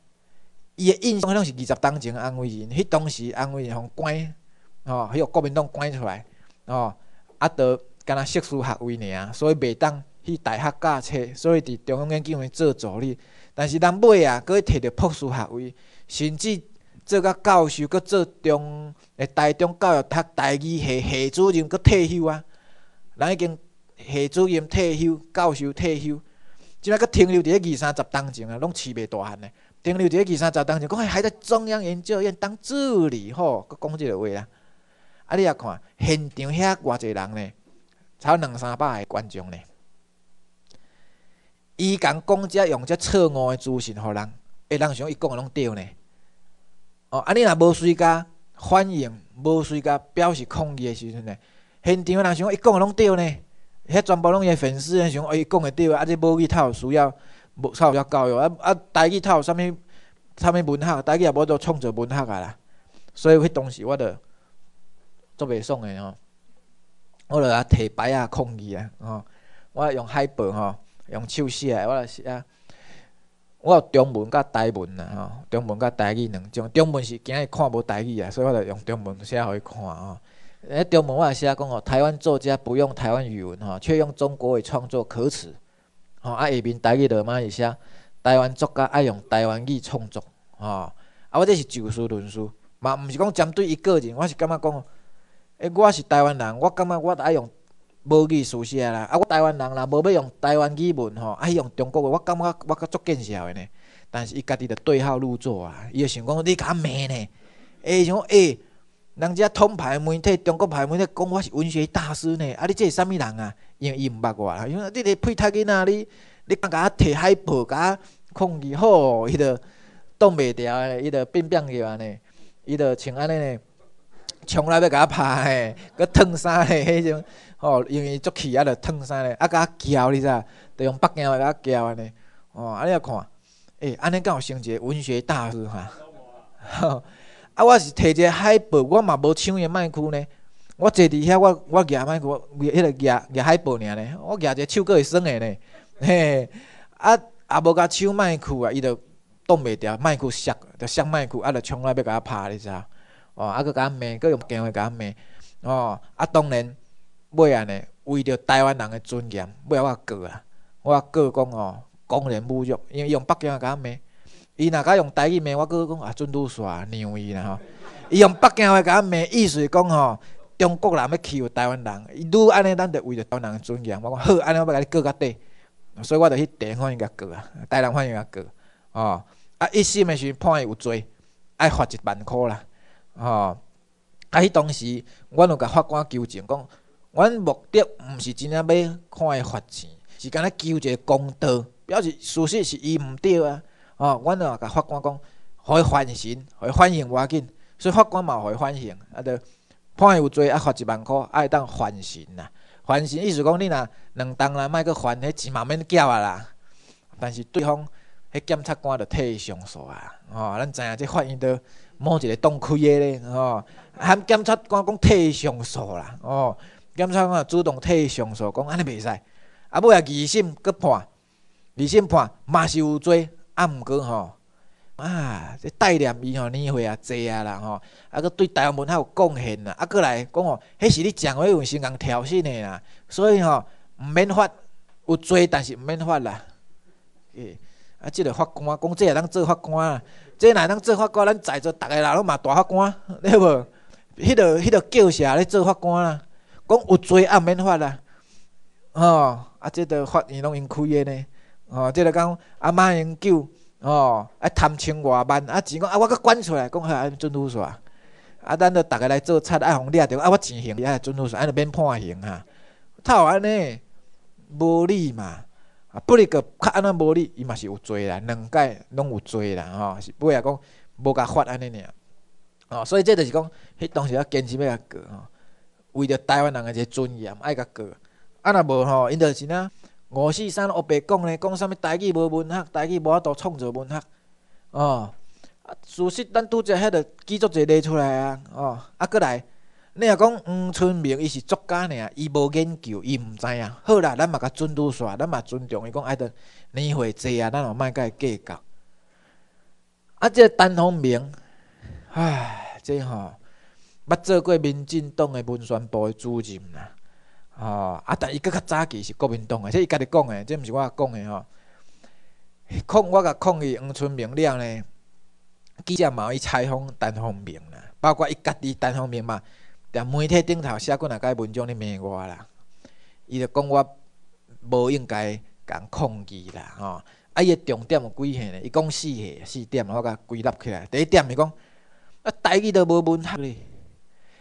伊个印象迄拢是二十多年前安徽人，迄当时安徽人，互关，吼，迄个国民党关出来，吼，啊，得，干那硕士学位尔，所以袂当去大学教册，所以伫中央研究院做助理。但是人尾啊，佫摕着博士学位，甚至做甲教授，佫做中诶台中教育大第二系系主任，佫退休啊。人已经系主任退休，教授退休，即摆佫停留伫咧二三十当前啊，拢饲袂大汉诶。停留伫个二三十当中，讲还在中央研究院当助理吼，搁讲即个话啦。啊，你啊看现场遐偌济人呢，超两三百个观众呢。伊刚讲只用只错误的资讯，互人，诶，人想伊讲的拢对呢。哦，啊你若无随甲反应，无随甲表示抗议的时阵呢，现场的人想伊讲的拢对呢。遐全部拢伊粉丝想，哦，伊讲的对，啊，这无必要需要。无，他有只教育啊啊！台语读有啥物？啥物文学？台语也无做创者文学啊啦。所以，迄当时我著做袂爽的吼。我著啊提牌啊抗议啊吼！我用海报吼，用手写，我著写。我有中文甲台文啊吼，中文甲台语两种。中文是惊伊看无台语啊，所以我著用中文写互伊看吼。迄中文我也是写讲吼，台湾作家不用台湾语文吼，却用中国语创作，可耻。吼、啊，下边带去落马是写台湾作家爱用台湾语创作，吼，啊，我这是就事论事，嘛，毋是讲针对伊个人。我是感觉讲，诶，我是台湾人，我感觉我爱用母语书写啦。啊，我台湾人啦，无要用台湾语文，吼，爱用中国话，我感觉我较足见笑的呢。但是伊家己着对号入座啊，伊会想讲你敢骂呢？诶，想诶。人家通牌媒体、中国牌媒体讲我是文学大师呢，啊！你这是什物人啊？因为伊毋捌我啦，因为你个屁太囡仔，你你敢甲我摕海报，甲控制好，伊就挡袂牢诶，伊就变变去安尼，伊就穿安尼呢，从来要甲我拍嘿，佮烫衫诶迄种哦，因为足气啊，要烫衫咧，啊，甲我叫你知，就用北京话甲我叫安尼，哦，啊，你来看，诶，安尼刚有成个文学大师哈，吼。啊！我是摕一个海报，我嘛无抢伊麦克呢。我坐伫遐，我我举麦克，拿迄个举举海报尔呢。我举一个手搁会耍的呢。嘿！啊啊，无甲抢麦克啊，伊就挡袂牢，麦克摔，湿，就湿麦克啊就冲来要甲我拍，你知？哦，啊，搁甲骂，搁用电话甲骂。哦，啊，当然尾安尼，为着台湾人的尊严，要我过啊！我过讲哦，公然侮辱，因为用北京甲骂。伊若甲用台语骂我？佫讲啊，准都煞让伊啦吼！伊用北京话甲我骂，意思讲吼，中国人要欺负台湾人，伊愈安尼，咱就为着台湾人尊严。我讲好，安尼我你过较底，所以我就去台湾银行过啊，台湾银行过。吼。啊一审的是判伊有罪，爱罚一万箍啦。哦，啊，迄当时我就甲法官求情讲，阮目的毋是真正要看伊罚钱，是敢咱求一个公道，表示事实是伊毋对啊。哦，阮啊，甲法官讲可以缓刑，可以缓刑偌紧，所以法官嘛，可以缓刑。啊，着判伊有罪，啊罚一万箍，啊，会当缓刑啦。缓刑意思讲，你若两当来，莫阁还，迄钱嘛免缴啊啦。但是对方迄检察官着替上诉啊。哦，咱知影即法院着某一个当开个咧。哦，含检察官讲替上诉啦。哦，检察官主动替上诉，讲安尼袂使。啊，尾啊二审阁判，二审判嘛是有罪。啊，毋过吼，啊，这代念伊吼年岁也济啊啦，吼，啊，佮对台湾文化有贡献啦，啊，过来讲吼，迄是你蒋委时共挑衅的啦，所以吼，毋免发，有罪但是毋免发啦，诶，啊，即个法官，讲即也当做法官啦，即若当做法官，咱在座逐个人拢嘛大法官，对无？迄个迄个叫啥咧做法官啦？讲有罪也毋免发啦，哦，啊，即个法院拢因开的呢。哦，即个讲阿妈因舅哦，啊贪千外万，啊钱讲啊我搁管出来，讲吓安准鲁啥，啊啊咱着逐个来做贼，爱互掠着，啊我钱行，啊准鲁啥，安就免判刑哈，透安尼无理嘛，啊不哩个较安那无理，伊嘛是有罪啦，两界拢有罪啦吼，是尾啊讲无甲罚安尼尔，哦，所以这著是讲，迄当时要坚持要甲过吼，为着台湾人诶，一个尊严爱甲过，啊若无吼，因着是呐。五四三黑白讲咧，讲啥物代志无文学，代志无法度创造文学，哦。啊，事实咱拄则迄著记住一个出来啊，哦。啊，过来，你若讲黄春明，伊是作家尔，伊无研究，伊毋知影，好啦，咱嘛甲尊拄煞，咱嘛尊重伊，讲爱得年岁侪啊，咱也莫甲伊计较。啊，即陈鸿明，唉，即吼，捌做过民进党诶文宣部诶主任啦。吼，啊！但伊佫较早期是国民党诶，即伊家己讲诶，即毋是我讲诶吼。控我甲控伊，黄春明了呢。记者嘛，伊采访单方明啦，包括伊家己单方明嘛，踮媒体顶头写几若个文章咧骂我啦。伊就讲我无应该讲控伊啦，吼。啊，伊诶重点有几下呢？伊讲四下，四点我甲归纳起来。第一点是讲啊，代志都无问合咧。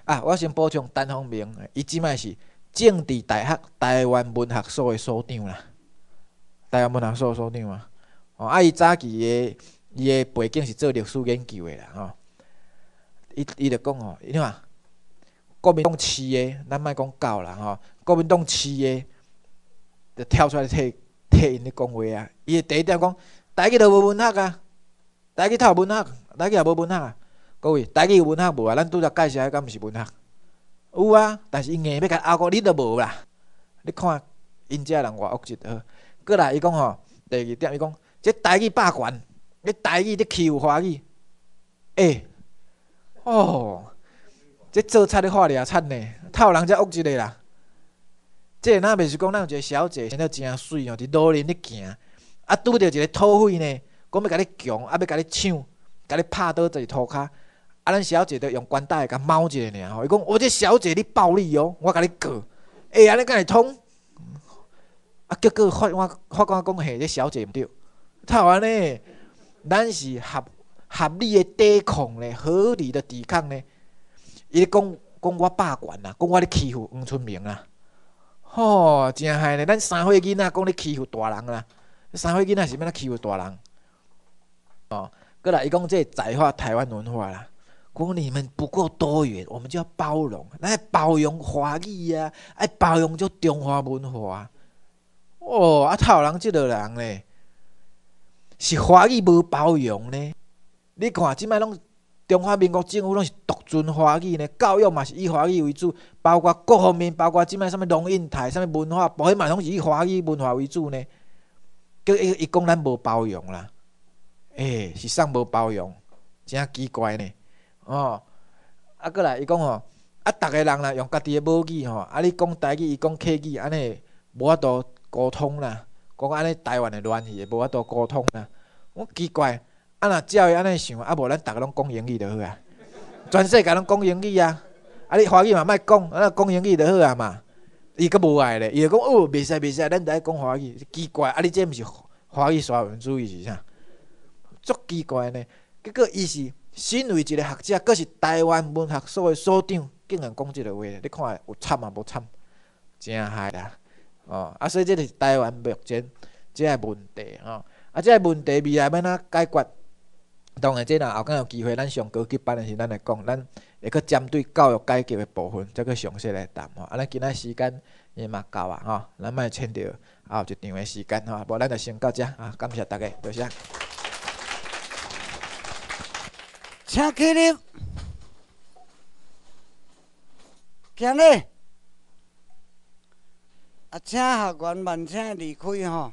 啊，我先补充单方明伊即摆是。政治大学台湾文学所的所长啦，台湾文学所的所长啊。哦，啊，伊早期的，伊的背景是做历史研究的啦，吼。伊，伊就讲吼，伊看，国民党市的，咱莫讲教啦，吼，国民党市的，就跳出来替，替因咧讲话啊。伊的第一点讲，台语都无文学啊，台语也文学，台语也无文学，各位，台语有文学无啊？咱拄才介绍的，敢毋是文学？有啊，但是伊硬要甲拗个，你都无啦。你看因遮人偌恶一好。过来伊讲吼，第二点伊讲，这待遇霸权，你待遇在欺负华语。诶，哦，这做贼的发孽惨呢，讨人遮恶一个啦。这若袂是讲咱有一个小姐生得真水哦，伫路边咧行，啊，拄到一个土匪呢，讲要甲你强，啊，要甲你抢，甲你拍倒在土骹。啊，咱小姐对用官带个猫者尔吼，伊讲我只小姐你暴力哦，我甲你告，哎安你甲伊通，啊结果法法法官讲嘿，这小姐毋对，台完嘞，咱是合合理的抵抗咧，合理的抵抗咧，伊讲讲我霸权啦，讲我咧欺负黄春明啦，吼真系咧，咱三岁囡仔讲咧欺负大人啦，三岁囡仔是安咧欺负大人？哦，个来伊讲这在化台湾文化啦。如果你们不够多元，我们就要包容。要包容华语呀，爱包容就中华文化。哦，啊，头人即个人呢，是华语无包容呢？你看即摆拢中华民国政府拢是独尊华语呢，教育嘛是以华语为主，包括各方面，包括即摆什物龙应台、什物文化，保险嘛拢是以华语文化为主呢。叫伊伊讲咱无包容啦，哎，是啥无包容？真奇怪呢。哦，啊，过来，伊讲吼，啊，逐个人啦用家己的母语吼，啊，你讲台语，伊讲客语，安尼无法度沟通啦，讲安尼台湾乱关系无法度沟通啦。我奇怪，啊，若只要伊安尼想，啊，无咱逐个拢讲英语就好啊，全世界拢讲英语啊，啊，你华语嘛莫讲，啊，讲英语就好啊嘛。伊搁无爱咧，伊就讲哦，袂使，袂使，咱著爱讲华语。奇怪，啊，你这毋是华语刷文主义是啥？足奇怪呢，结果伊是。身为一个学者，阁是台湾文学所的所长，竟然讲即个话，你看有惨啊无惨？真害啦！哦，啊，所以个是台湾目前即个问题哦。啊，即个问题未来要哪解决？当然，即若后梗有机会，咱上高级班的时，咱来讲，咱会去针对教育改革的部分，再去详细来谈。哦，啊，咱今仔时间也嘛够啊，吼，咱莫欠着，啊，有一场的时间吼，无咱就先到遮啊，感谢大家，多谢。请客人，行嘞，啊，请学员们请离开吼。